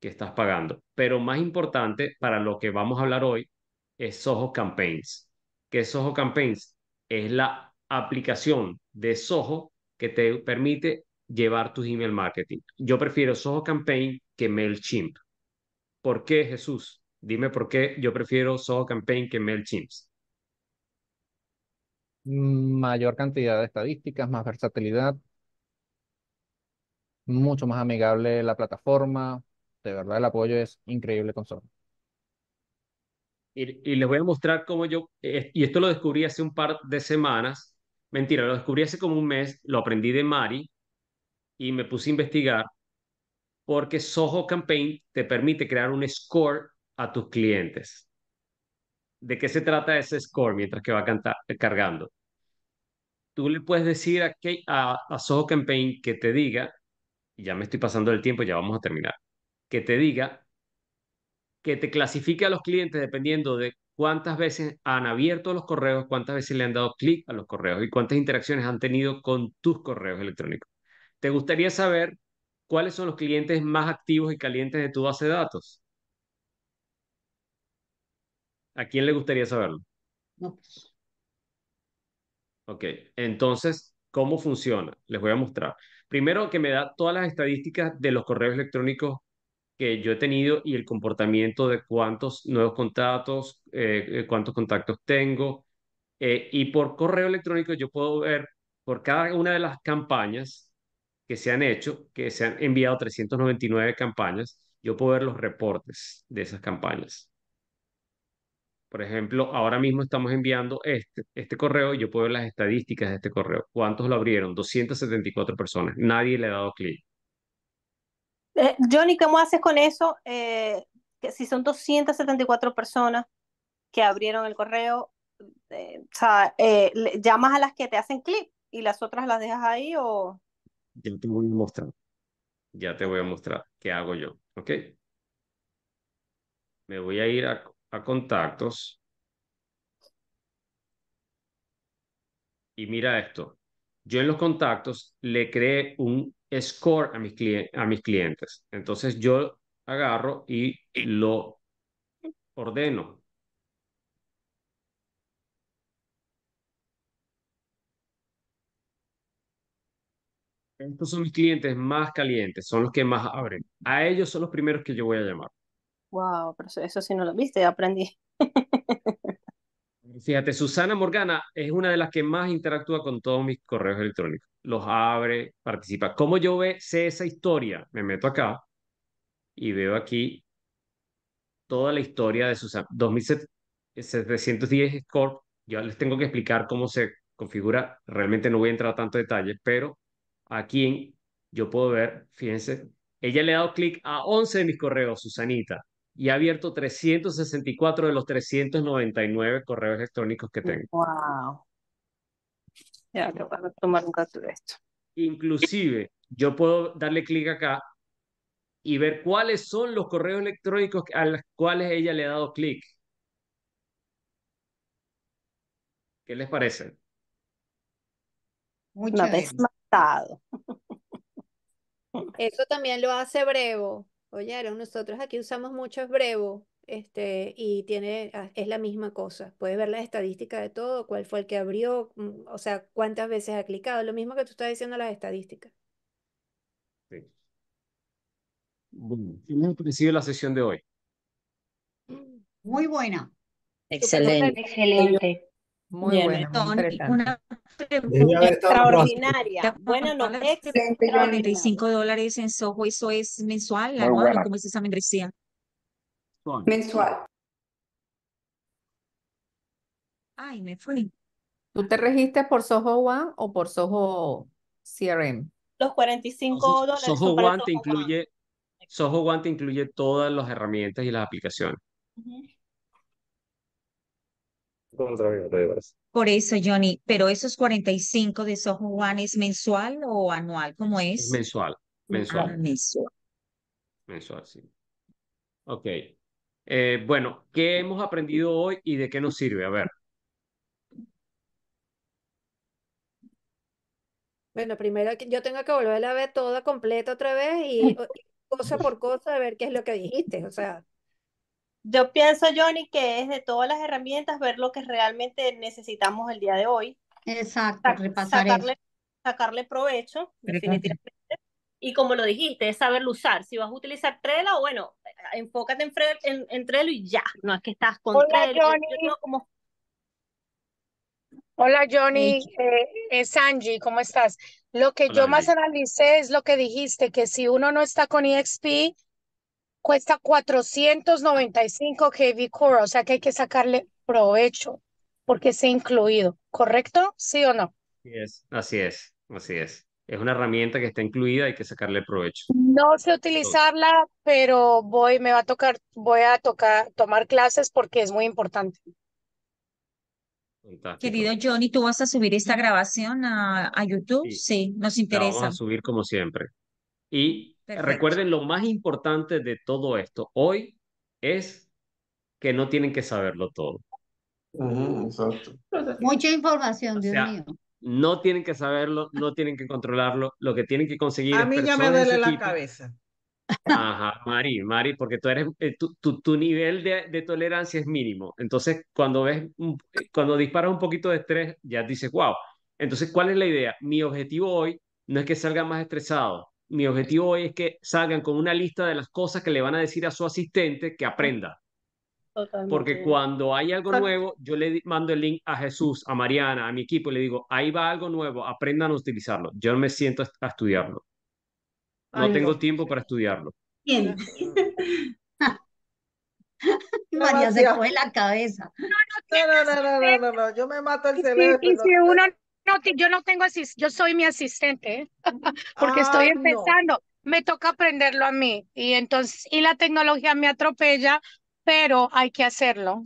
S1: que estás pagando. Pero más importante para lo que vamos a hablar hoy es Soho Campaigns. ¿Qué es Soho Campaigns? Es la aplicación de Soho que te permite llevar tu email marketing. Yo prefiero Soho Campaign que MailChimp. ¿Por qué, Jesús? Dime por qué yo prefiero Soho Campaign que MailChimp.
S4: Mm, mayor cantidad de estadísticas, más versatilidad, mucho más amigable la plataforma. De verdad, el apoyo es increíble con Soho.
S1: Y, les voy a mostrar cómo yo, eh, y esto lo descubrí hace un par de semanas, mentira, lo descubrí hace como un mes, lo aprendí de Mari y me puse a investigar porque Soho Campaign te permite crear un score a tus clientes. ¿De qué se trata ese score mientras que va eh, cargando? Tú le puedes decir a, a, Soho Campaign que te diga, ya me estoy pasando el tiempo, ya vamos a terminar, que te diga que te clasifique a los clientes dependiendo de cuántas veces han abierto los correos, cuántas veces le han dado clic a los correos y cuántas interacciones han tenido con tus correos electrónicos. ¿Te gustaría saber cuáles son los clientes más activos y calientes de tu base de datos? ¿A quién le gustaría saberlo? No, pues. Ok, entonces, ¿cómo funciona? Les voy a mostrar. Primero que me da todas las estadísticas de los correos electrónicos que yo he tenido y el comportamiento de cuántos nuevos contactos, eh, eh, cuántos contactos tengo. Eh, y por correo electrónico yo puedo ver por cada una de las campañas que se han hecho, que se han enviado 399 campañas, yo puedo ver los reportes de esas campañas. Por ejemplo, ahora mismo estamos enviando este, este, correo y yo puedo ver las estadísticas de este correo. ¿Cuántos lo abrieron? 274 personas. Nadie le ha dado clic.
S8: Eh, Johnny, ¿cómo haces con eso? Eh, que si son 274 personas que abrieron el correo, eh, sea, ¿llamas a las que te hacen clic y las otras las dejas ahí o...?
S1: Ya te voy a mostrar. Ya te voy a mostrar qué hago yo. ¿Ok? Me voy a ir a a contactos. Y mira esto. Yo en los contactos le creé un score a mis, a mis clientes. Entonces yo agarro y lo ordeno. Estos son mis clientes más calientes, son los que más abren. A ellos son los primeros que yo voy a llamar.
S8: Wow, pero eso, sí no lo viste, aprendí.
S1: Fíjate, Susana Morgana es una de las que más interactúa con todos mis correos electrónicos. Los abre, participa. ¿Cómo yo ve, sé esa historia? Me meto acá y veo aquí toda la historia de Susana. 2710 score. Yo les tengo que explicar cómo se configura. Realmente no voy a entrar a tanto detalle, pero aquí yo puedo ver, fíjense, ella le ha dado clic a 11 de mis correos, Susanita y ha abierto 364 de los 399 correos electrónicos que tengo.
S8: ¡Wow! Ya, tomar un caso de esto.
S1: Inclusive, yo puedo darle clic acá y ver cuáles son los correos electrónicos a los cuales ella le ha dado clic. ¿Qué les parece? Muchas. vez
S2: matado. Eso también lo hace Brevo. Oye, nosotros aquí usamos mucho Brevo, este, y tiene, ah, es la misma cosa. Puedes ver la estadística de todo, cuál fue el que abrió, mm, o sea, cuántas veces ha clicado, lo mismo que tú estás diciendo las estadísticas.
S1: Sí. Bueno, ¿qué la sesión de hoy?
S5: Muy buena. Excelente.
S1: Excelente.
S5: Muy
S8: Bien, muy interesante. extraordinaria. Bueno,
S5: no, extraordinaria. dólares en Soho, eso es mensual, ¿no? ¿Cómo es esa Mensual. Ay, me fui. ¿Tú te registras por Soho One o por Soho
S1: CRM?
S8: Los 45 Soho, dólares. Soho One
S1: te incluye, Soho One te incluye todas las herramientas y las aplicaciones.
S5: Por eso, Johnny, pero esos 45 de esos es mensual o
S2: anual, ¿cómo
S5: es?
S1: Mensual, mensual. Ah, mensual. Mensual, sí. Ok. Eh, bueno, ¿qué hemos aprendido hoy y de qué nos sirve? A ver.
S2: Bueno, primero yo tengo que volver a ver toda completa otra vez y cosa por cosa a ver qué es lo que
S8: dijiste. O sea, yo pienso, Johnny, que es de todas las herramientas ver lo que realmente necesitamos el día de hoy. Exacto, repasar sacarle, sacarle provecho,
S2: definitivamente.
S8: Y como lo dijiste, es saberlo usar. Si vas a utilizar Trello, bueno, enfócate en, Trello y ya. No es que estás con Hola, Trello. Johnny.
S6: Hola Johnny, eh, es Angie, ¿cómo estás? Lo que yo más analicé es lo que dijiste, que si uno no está con EXP, cuesta 495 heavy Core, o sea que hay que sacarle provecho porque está incluido, ¿correcto? ¿Sí o no?
S1: Así es, así es, así es. Es una herramienta que está incluida, hay que sacarle provecho.
S6: No sé utilizarla, pero voy, me va a tocar, voy a tocar, tomar clases porque es muy importante.
S1: Querido
S8: Johnny, ¿tú vas a subir esta grabación a, a YouTube? Sí. nos interesa. La vamos a
S1: subir como siempre. Y Recuerden lo más importante de todo esto hoy es que no tienen que saberlo todo. Mucha
S5: información, Dios mío.
S1: No tienen que saberlo, no tienen que controlarlo. Lo que tienen que conseguir. A mí ya me duele la cabeza. Ajá, Mari, Mari, porque tú eres, eh, tu, nivel de, tolerancia es mínimo. Entonces, cuando ves, cuando disparas un poquito de estrés, ya dices, wow. Entonces, ¿cuál es la idea? Mi objetivo hoy no es que salga más estresado, mi objetivo hoy es que salgan con una lista de las cosas que le van a decir a su asistente que aprenda. Porque cuando hay algo nuevo, yo le mando el link a Jesús, a Mariana, a mi equipo y le digo, ahí va algo nuevo, aprendan a utilizarlo. Yo no me siento a estudiarlo. No tengo tiempo para estudiarlo.
S7: Bien.
S5: María se coge la cabeza. No, no, no, no, no,
S6: no, no, yo me mato el cerebro. uno no, yo no tengo asist yo soy mi asistente, ¿eh? porque estoy empezando. Me toca aprenderlo a mí y entonces y la tecnología me atropella, pero hay que hacerlo.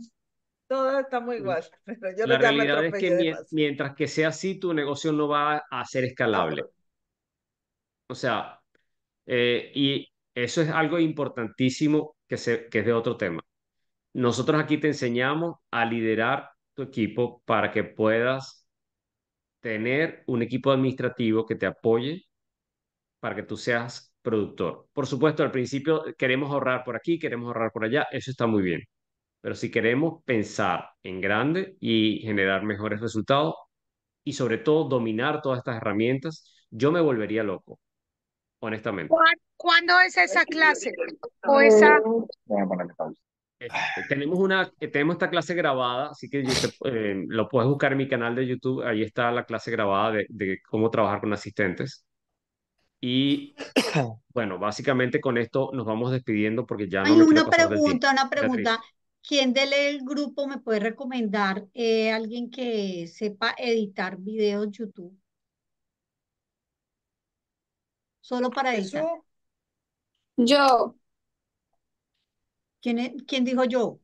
S2: Todo está muy igual.
S7: Pero yo la realidad
S1: es que mientras, que sea así, tu negocio no va a ser escalable. O sea, eh, y eso es algo importantísimo que, se, que es de otro tema. Nosotros aquí te enseñamos a liderar tu equipo para que puedas tener un equipo administrativo que te apoye para que tú seas productor. Por supuesto, al principio eh, queremos ahorrar por aquí, queremos ahorrar por allá, eso está muy bien. Pero si queremos pensar en grande y generar mejores resultados y sobre todo dominar todas estas herramientas, yo me volvería loco, honestamente.
S6: ¿Cuándo es esa clase? ¿O esa
S1: tenemos, una, eh, tenemos esta clase grabada, así que eh, lo puedes buscar en mi canal de YouTube. Ahí está la clase grabada de, cómo trabajar con asistentes. Y bueno, básicamente con esto nos vamos despidiendo porque ya no. Hay una pregunta, una pregunta.
S5: ¿Quién del grupo me puede recomendar eh, alguien que sepa editar videos YouTube? Solo para eso Yo.
S2: ¿Quién, dijo yo?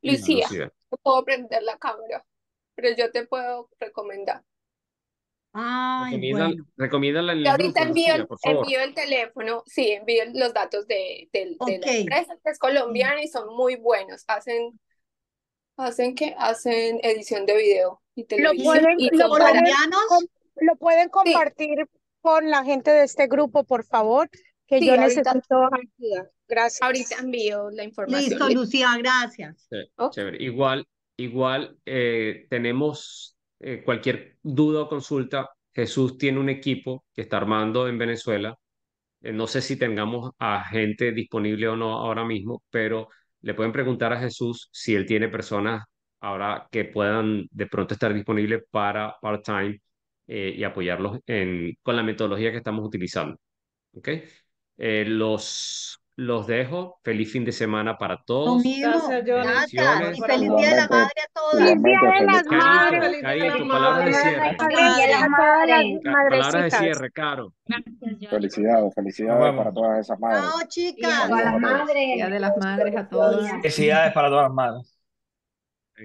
S2: Lucía, puedo prender la cámara, pero yo te puedo recomendar. Ay,
S1: bueno. recomiéndala en ahorita envío, el
S2: teléfono, sí, envío los datos de, la empresa, que es colombiana y son muy buenos. Hacen, hacen que hacen edición de video y televisión. Lo pueden, lo compartir con la
S6: gente de este grupo, por favor, que yo necesito ayuda. Gracias. Ahorita envío
S2: la información. Listo, Lucía, gracias.
S1: Igual, igual eh, tenemos eh, cualquier duda o consulta. Jesús tiene un equipo que está armando en Venezuela. Eh, no sé si tengamos a gente disponible o no ahora mismo, pero le pueden preguntar a Jesús si él tiene personas ahora que puedan de pronto estar disponibles para part-time y apoyarlos con la metodología que estamos utilizando. ¿ok? los los dejo. Feliz fin de semana para todos. Gracias,
S6: Gracias. Y feliz día de la madre
S1: a todas. Feliz día de las madres. Cari, tu palabra de cierre.
S3: palabras de cierre, Caro. Felicidades, felicidades para todas esas madres. Chao,
S5: chicas. Para
S3: las madres. Día
S2: de las madres a todas.
S1: Felicidades
S3: para todas las madres.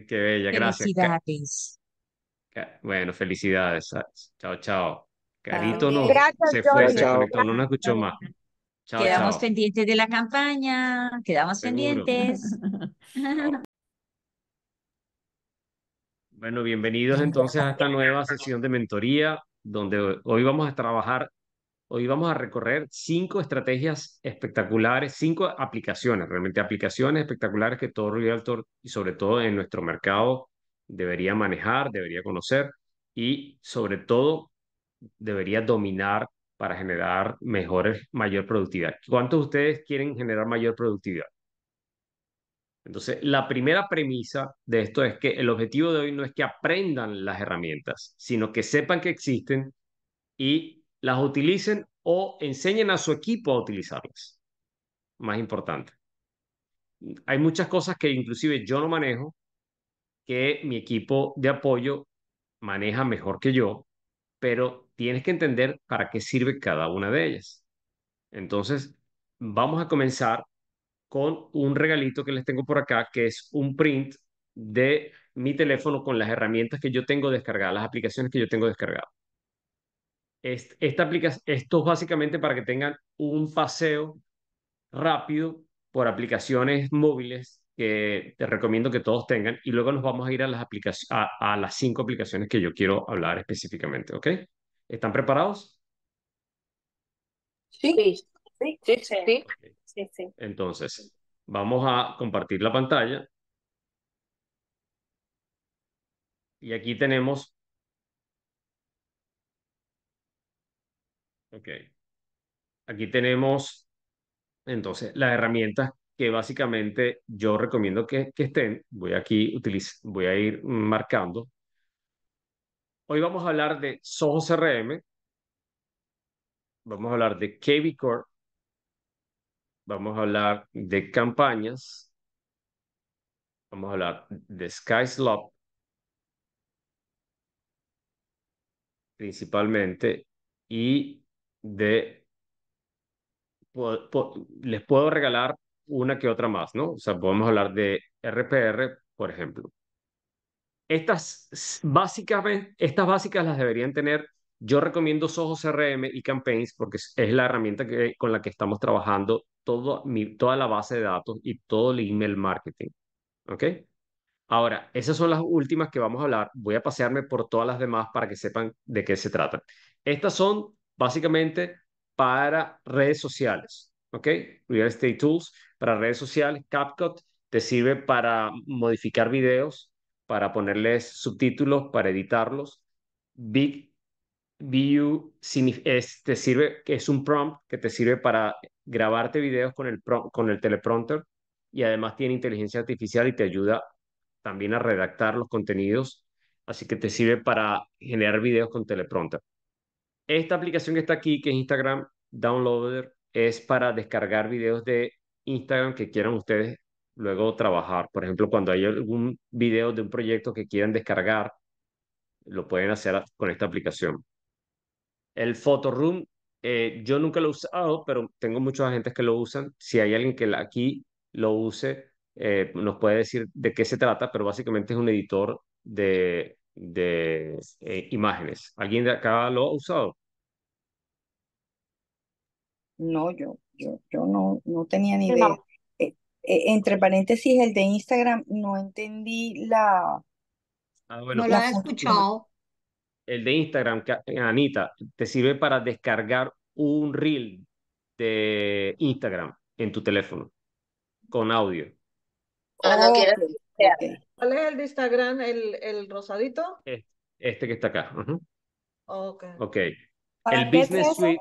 S3: Qué bella, gracias. Felicidades.
S1: Bueno, felicidades. Chao, chao. Carito no. se fue, Chao, no nos escuchó más quedamos
S3: pendientes de la campaña, quedamos pendientes.
S1: bueno, bienvenidos entonces a esta nueva sesión de mentoría, donde hoy vamos a trabajar, hoy vamos a recorrer cinco estrategias espectaculares, cinco aplicaciones, realmente aplicaciones espectaculares que todo realtor y sobre todo en nuestro mercado debería manejar, debería conocer y sobre todo debería dominar para generar mejores, mayor productividad. ¿Cuántos de ustedes quieren generar mayor productividad? Entonces, la primera premisa de esto es que el objetivo de hoy no es que aprendan las herramientas, sino que sepan que existen y las utilicen o enseñen a su equipo a utilizarlas. Más importante. Hay muchas cosas que inclusive yo no manejo, que mi equipo de apoyo maneja mejor que yo, pero tienes que entender para qué sirve cada una de ellas. Entonces, vamos a comenzar con un regalito que les tengo por acá, que es un print de mi teléfono con las herramientas que yo tengo descargadas, las aplicaciones que yo tengo descargadas. esta esto es básicamente para que tengan un paseo rápido por aplicaciones móviles que te recomiendo que todos tengan y luego nos vamos a ir a las, a las cinco aplicaciones que yo quiero hablar específicamente, ¿ok? ¿Están preparados?
S2: Sí, sí, sí, sí.
S1: Entonces, vamos a compartir la pantalla. Y aquí tenemos... Ok. Aquí tenemos, entonces, las herramientas que básicamente yo recomiendo que, que estén. Voy aquí, voy a ir marcando Hoy vamos a hablar de Soho CRM, vamos a hablar de Core. vamos a hablar de campañas, vamos a hablar de SkySlop, principalmente, y de... les puedo regalar una que otra más, ¿no? O sea, podemos hablar de RPR, por ejemplo estas básicas, estas básicas las deberían tener. Yo recomiendo Soho CRM y Campaigns porque es la herramienta que, con la que estamos trabajando todo, mi, toda la base de datos y todo el email marketing. ¿Ok? Ahora, esas son las últimas que vamos a hablar. Voy a pasearme por todas las demás para que sepan de qué se trata. Estas son básicamente para redes sociales. ¿Ok? Real Estate Tools para redes sociales. CapCut te sirve para modificar videos para ponerles subtítulos, para editarlos. Big View es, es un prompt que te sirve para grabarte videos con el, con el teleprompter y además tiene inteligencia artificial y te ayuda también a redactar los contenidos. Así que te sirve para generar videos con teleprompter. Esta aplicación que está aquí, que es Instagram Downloader, es para descargar videos de Instagram que quieran ustedes luego trabajar. Por ejemplo, cuando hay algún video de un proyecto que quieran descargar, lo pueden hacer con esta aplicación. El Photoroom, eh, yo nunca lo he usado, pero tengo muchos agentes que lo usan. Si hay alguien que aquí lo use, eh, nos puede decir de qué se trata, pero básicamente es un editor de, de eh, imágenes. ¿Alguien de acá lo ha usado?
S3: No, yo, yo, yo no, no tenía ni idea. Eh, entre paréntesis, el de Instagram, no entendí la... Ah, No la he escuchado.
S1: El de Instagram, Anita, te sirve para descargar un reel de Instagram en tu teléfono con audio.
S2: Ah, ¿Cuál es el de Instagram, el, el rosadito?
S1: Este, que está acá. Ok. okay. El Business Suite.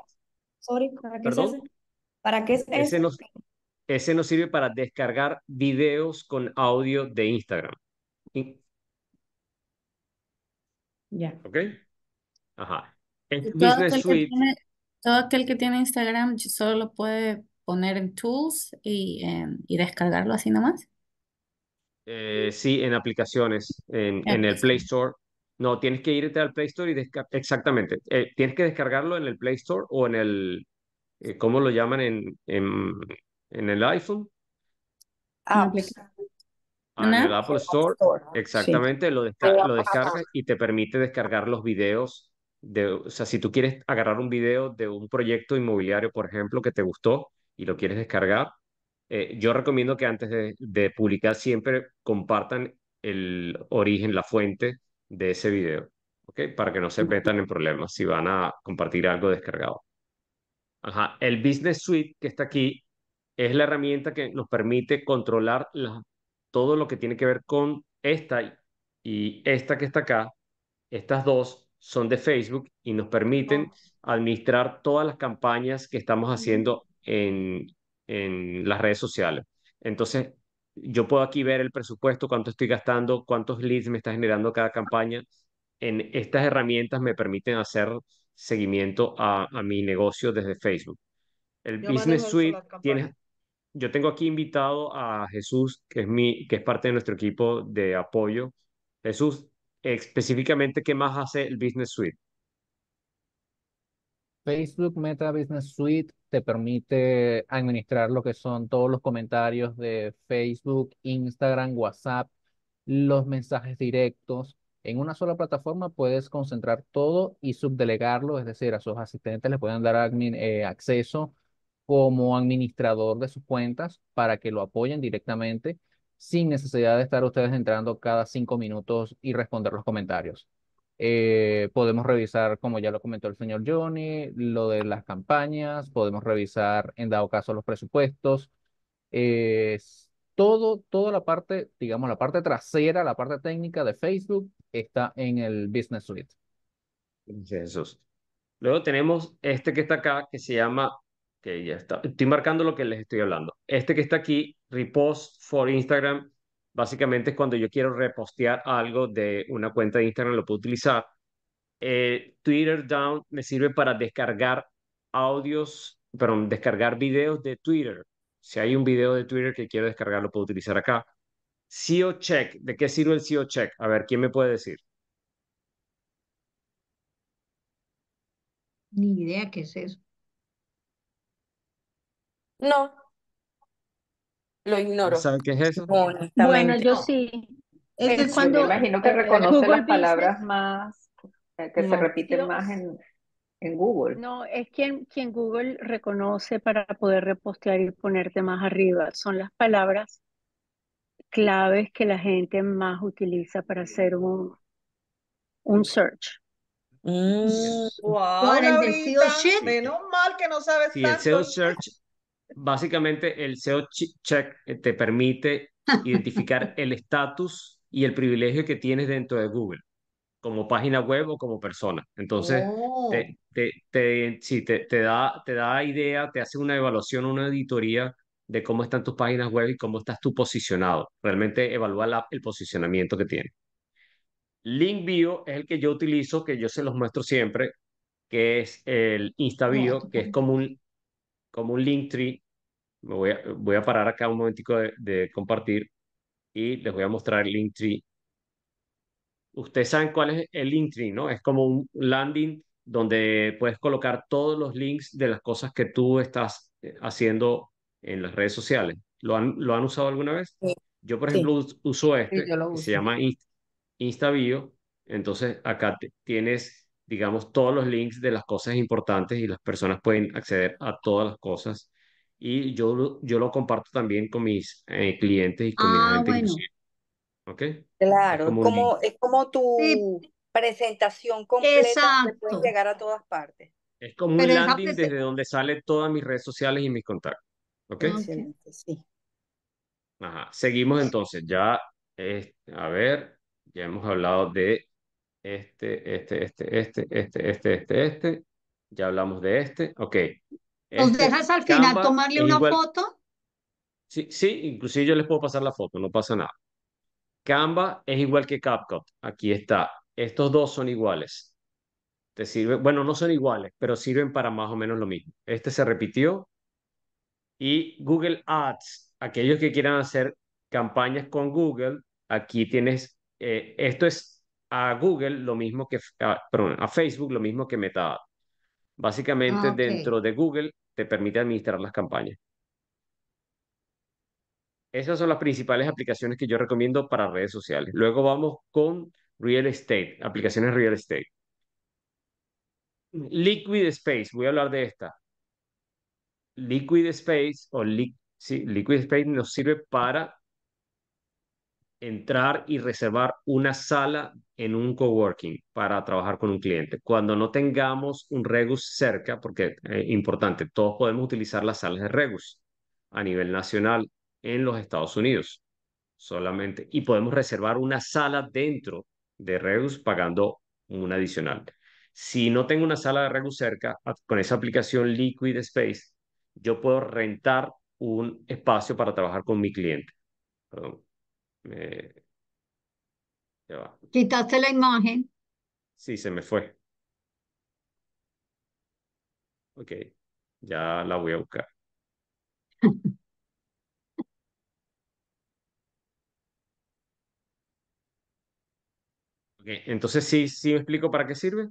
S3: Sorry, ¿para qué Es ¿Para qué ese?
S1: Ese nos sirve para descargar videos con audio de Instagram. Ya. ¿Ok? Ajá.
S3: todo, aquel que tiene Instagram solo lo puede poner en Tools y, descargarlo así nomás.
S1: Eh, sí, en aplicaciones, en, en el Play Store. No, tienes que irte al Play Store y descargarlo. Exactamente. Eh, tienes que descargarlo en el Play Store o en el. Eh, ¿Cómo lo llaman en, en, en el iPhone. Ah, en pues, ah, el Apple, Store, exactamente, lo, descargas descarga y te permite descargar los videos. o sea, si tú quieres agarrar un video de un proyecto inmobiliario, por ejemplo, que te gustó y lo quieres descargar, eh, yo recomiendo que antes de, de publicar siempre compartan el origen, la fuente de ese video, ¿ok? Para que no se metan en problemas si van a compartir algo descargado. Ajá, el Business Suite que está aquí es la herramienta que nos permite controlar todo lo que tiene que ver con esta y esta que está acá. Estas dos son de Facebook y nos permiten oh. administrar todas las campañas que estamos haciendo en, en las redes sociales. Entonces, yo puedo aquí ver el presupuesto, cuánto estoy gastando, cuántos leads me está generando cada campaña. En estas herramientas me permiten hacer seguimiento a, mi negocio desde Facebook. El Business Suite tiene, yo tengo aquí invitado a Jesús, que es, mi, que es parte de nuestro equipo de apoyo. Jesús, específicamente, ¿qué más hace el Business Suite?
S4: Facebook Meta Business Suite te permite administrar lo que son todos los comentarios de Facebook, Instagram, WhatsApp, los mensajes directos. En una sola plataforma puedes concentrar todo y subdelegarlo, es decir, a sus asistentes le pueden dar admin, eh, acceso como administrador de sus cuentas para que lo apoyen directamente sin necesidad de estar ustedes entrando cada cinco minutos y responder los comentarios. Eh, podemos revisar, como ya lo comentó el señor Johnny, lo de las campañas, podemos revisar en dado caso los presupuestos. Eh, todo, toda la parte, digamos, la parte trasera, la parte técnica de Facebook está en el Business Suite.
S1: Luego tenemos este que está acá, que se llama que ya está. Estoy marcando lo que les estoy hablando. Este que está aquí, repost for Instagram, básicamente es cuando yo quiero repostear algo de una cuenta de Instagram, lo puedo utilizar. Eh, Twitter Down me sirve para descargar audios, perdón, descargar videos de Twitter. Si hay un video de Twitter que quiero descargar, lo puedo utilizar acá. SEO Check, ¿de qué sirve el SEO Check? A ver, ¿quién me puede decir?
S5: Ni idea qué es eso. No,
S2: lo ignoro.
S1: ¿Saben qué es eso?
S2: Bueno, yo sí. Es cuando, me imagino que reconoce las palabras más, que se repiten más en, Google. No, es quien, quien Google reconoce para poder repostear y ponerte más arriba. Son las palabras claves que la gente más utiliza para hacer un, un search. Mm. wow, menos
S6: mal que no sabes sí, tanto.
S1: el SEO search Básicamente, el SEO check eh, te permite identificar el estatus y el privilegio que tienes dentro de Google, como página web o como persona. Entonces, oh. te, da, te da idea, te hace una evaluación, una auditoría de cómo están tus páginas web y cómo estás tú posicionado. Realmente evalúa el posicionamiento que tiene. Link es el que yo utilizo, que yo se los muestro siempre, que es el InstaBio, que es como un, como un link tree voy a, voy a parar acá un momentico de, compartir y les voy a mostrar el Linktree. Ustedes saben cuál es el Linktree, ¿no? Es como un landing donde puedes colocar todos los links de las cosas que tú estás eh, haciendo en las redes sociales. ¿Lo han, ¿lo han usado alguna vez? Yo, por ejemplo, uso este, se llama InstaBio. Entonces, acá tienes, digamos, todos los links de las cosas importantes y las personas pueden acceder a todas las cosas y yo, yo lo comparto también con mis eh, clientes y con mis ah,
S3: Claro, es como, es como tu presentación completa llegar a todas partes.
S1: Es como un landing desde donde salen todas mis redes sociales y mis contactos. ¿Ok? sí. Ajá. Seguimos entonces. Ya, a ver, ya hemos hablado de este, este, este, este, este, este, este, este. Ya hablamos de este. Ok. ¿Os este, dejas al final tomarle una foto? Sí, sí, inclusive yo les puedo pasar la foto, no pasa nada. Canva es igual que Capcom, Aquí está. Estos dos son iguales. Te sirve, bueno, no son iguales, pero sirven para más o menos lo mismo. Este se repitió. Y Google Ads, aquellos que quieran hacer campañas con Google, aquí tienes, eh, esto es a Google lo mismo que, ah, perdón, a Facebook lo mismo que Meta. Básicamente ah, dentro de Google te permite administrar las campañas. Esas son las principales aplicaciones que yo recomiendo para redes sociales. Luego vamos con real estate, aplicaciones real estate. Liquid Space, voy a hablar de esta. Liquid Space o Liquid nos sirve para entrar y reservar una sala en un coworking para trabajar con un cliente, cuando no tengamos un Regus cerca, porque es eh, importante, todos podemos utilizar las salas de Regus a nivel nacional en los Estados Unidos solamente y podemos reservar una sala dentro de Regus pagando un adicional. Si no tengo una sala de Regus cerca, con esa aplicación Liquid Space, yo puedo rentar un espacio para trabajar con mi cliente. Perdón.
S5: ¿Quitaste la imagen?
S1: Sí, se me fue. Ok, ya la voy a buscar. okay. Entonces, ¿sí, ¿sí me explico para qué sirve?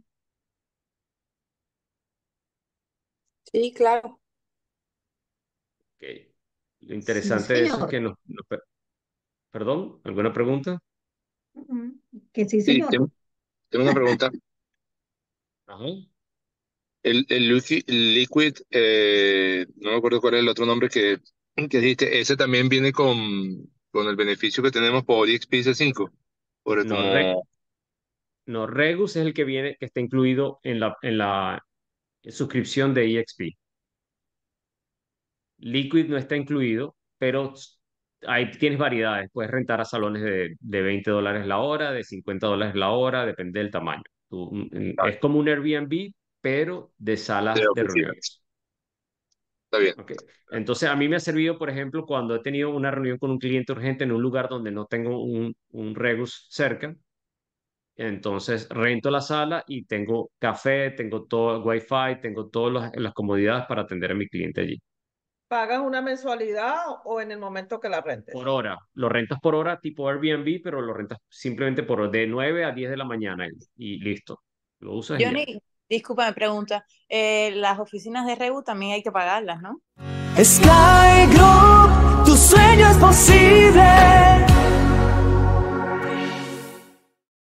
S5: Sí, claro.
S1: Ok. Lo interesante es que nos... No, ¿Perdón? ¿Alguna pregunta?
S5: Que sí, señor. Sí,
S7: tengo, una pregunta. El, el, liquid, eh, no me acuerdo cuál es el otro nombre que, que dijiste, ese también viene con, con el beneficio que tenemos por xpc 5. Por el
S1: no, Regus es el que viene, que está incluido en la, en la suscripción de EXP. Liquid no está incluido, pero ahí tienes variedades, puedes rentar a salones de, 20 dólares la hora, de 50 dólares la hora, depende del tamaño. Mm, mm, es como un Airbnb, pero de salas de, reuniones. Está bien. Entonces, a mí me ha servido, por ejemplo, cuando he tenido una reunión con un cliente urgente en un lugar donde no tengo un, un Regus cerca. Entonces, rento la sala y tengo café, tengo todo el wifi, tengo todas las comodidades para atender a mi cliente allí
S2: pagas una mensualidad o en el momento que la rentes. Por
S1: hora, lo rentas por hora tipo Airbnb, pero lo rentas simplemente por de 9 a 10 de la mañana y, listo. Lo usas. Johnny,
S2: me pregunta, eh, las oficinas de Reu también hay que pagarlas, ¿no? Sky Group, tu sueño es posible.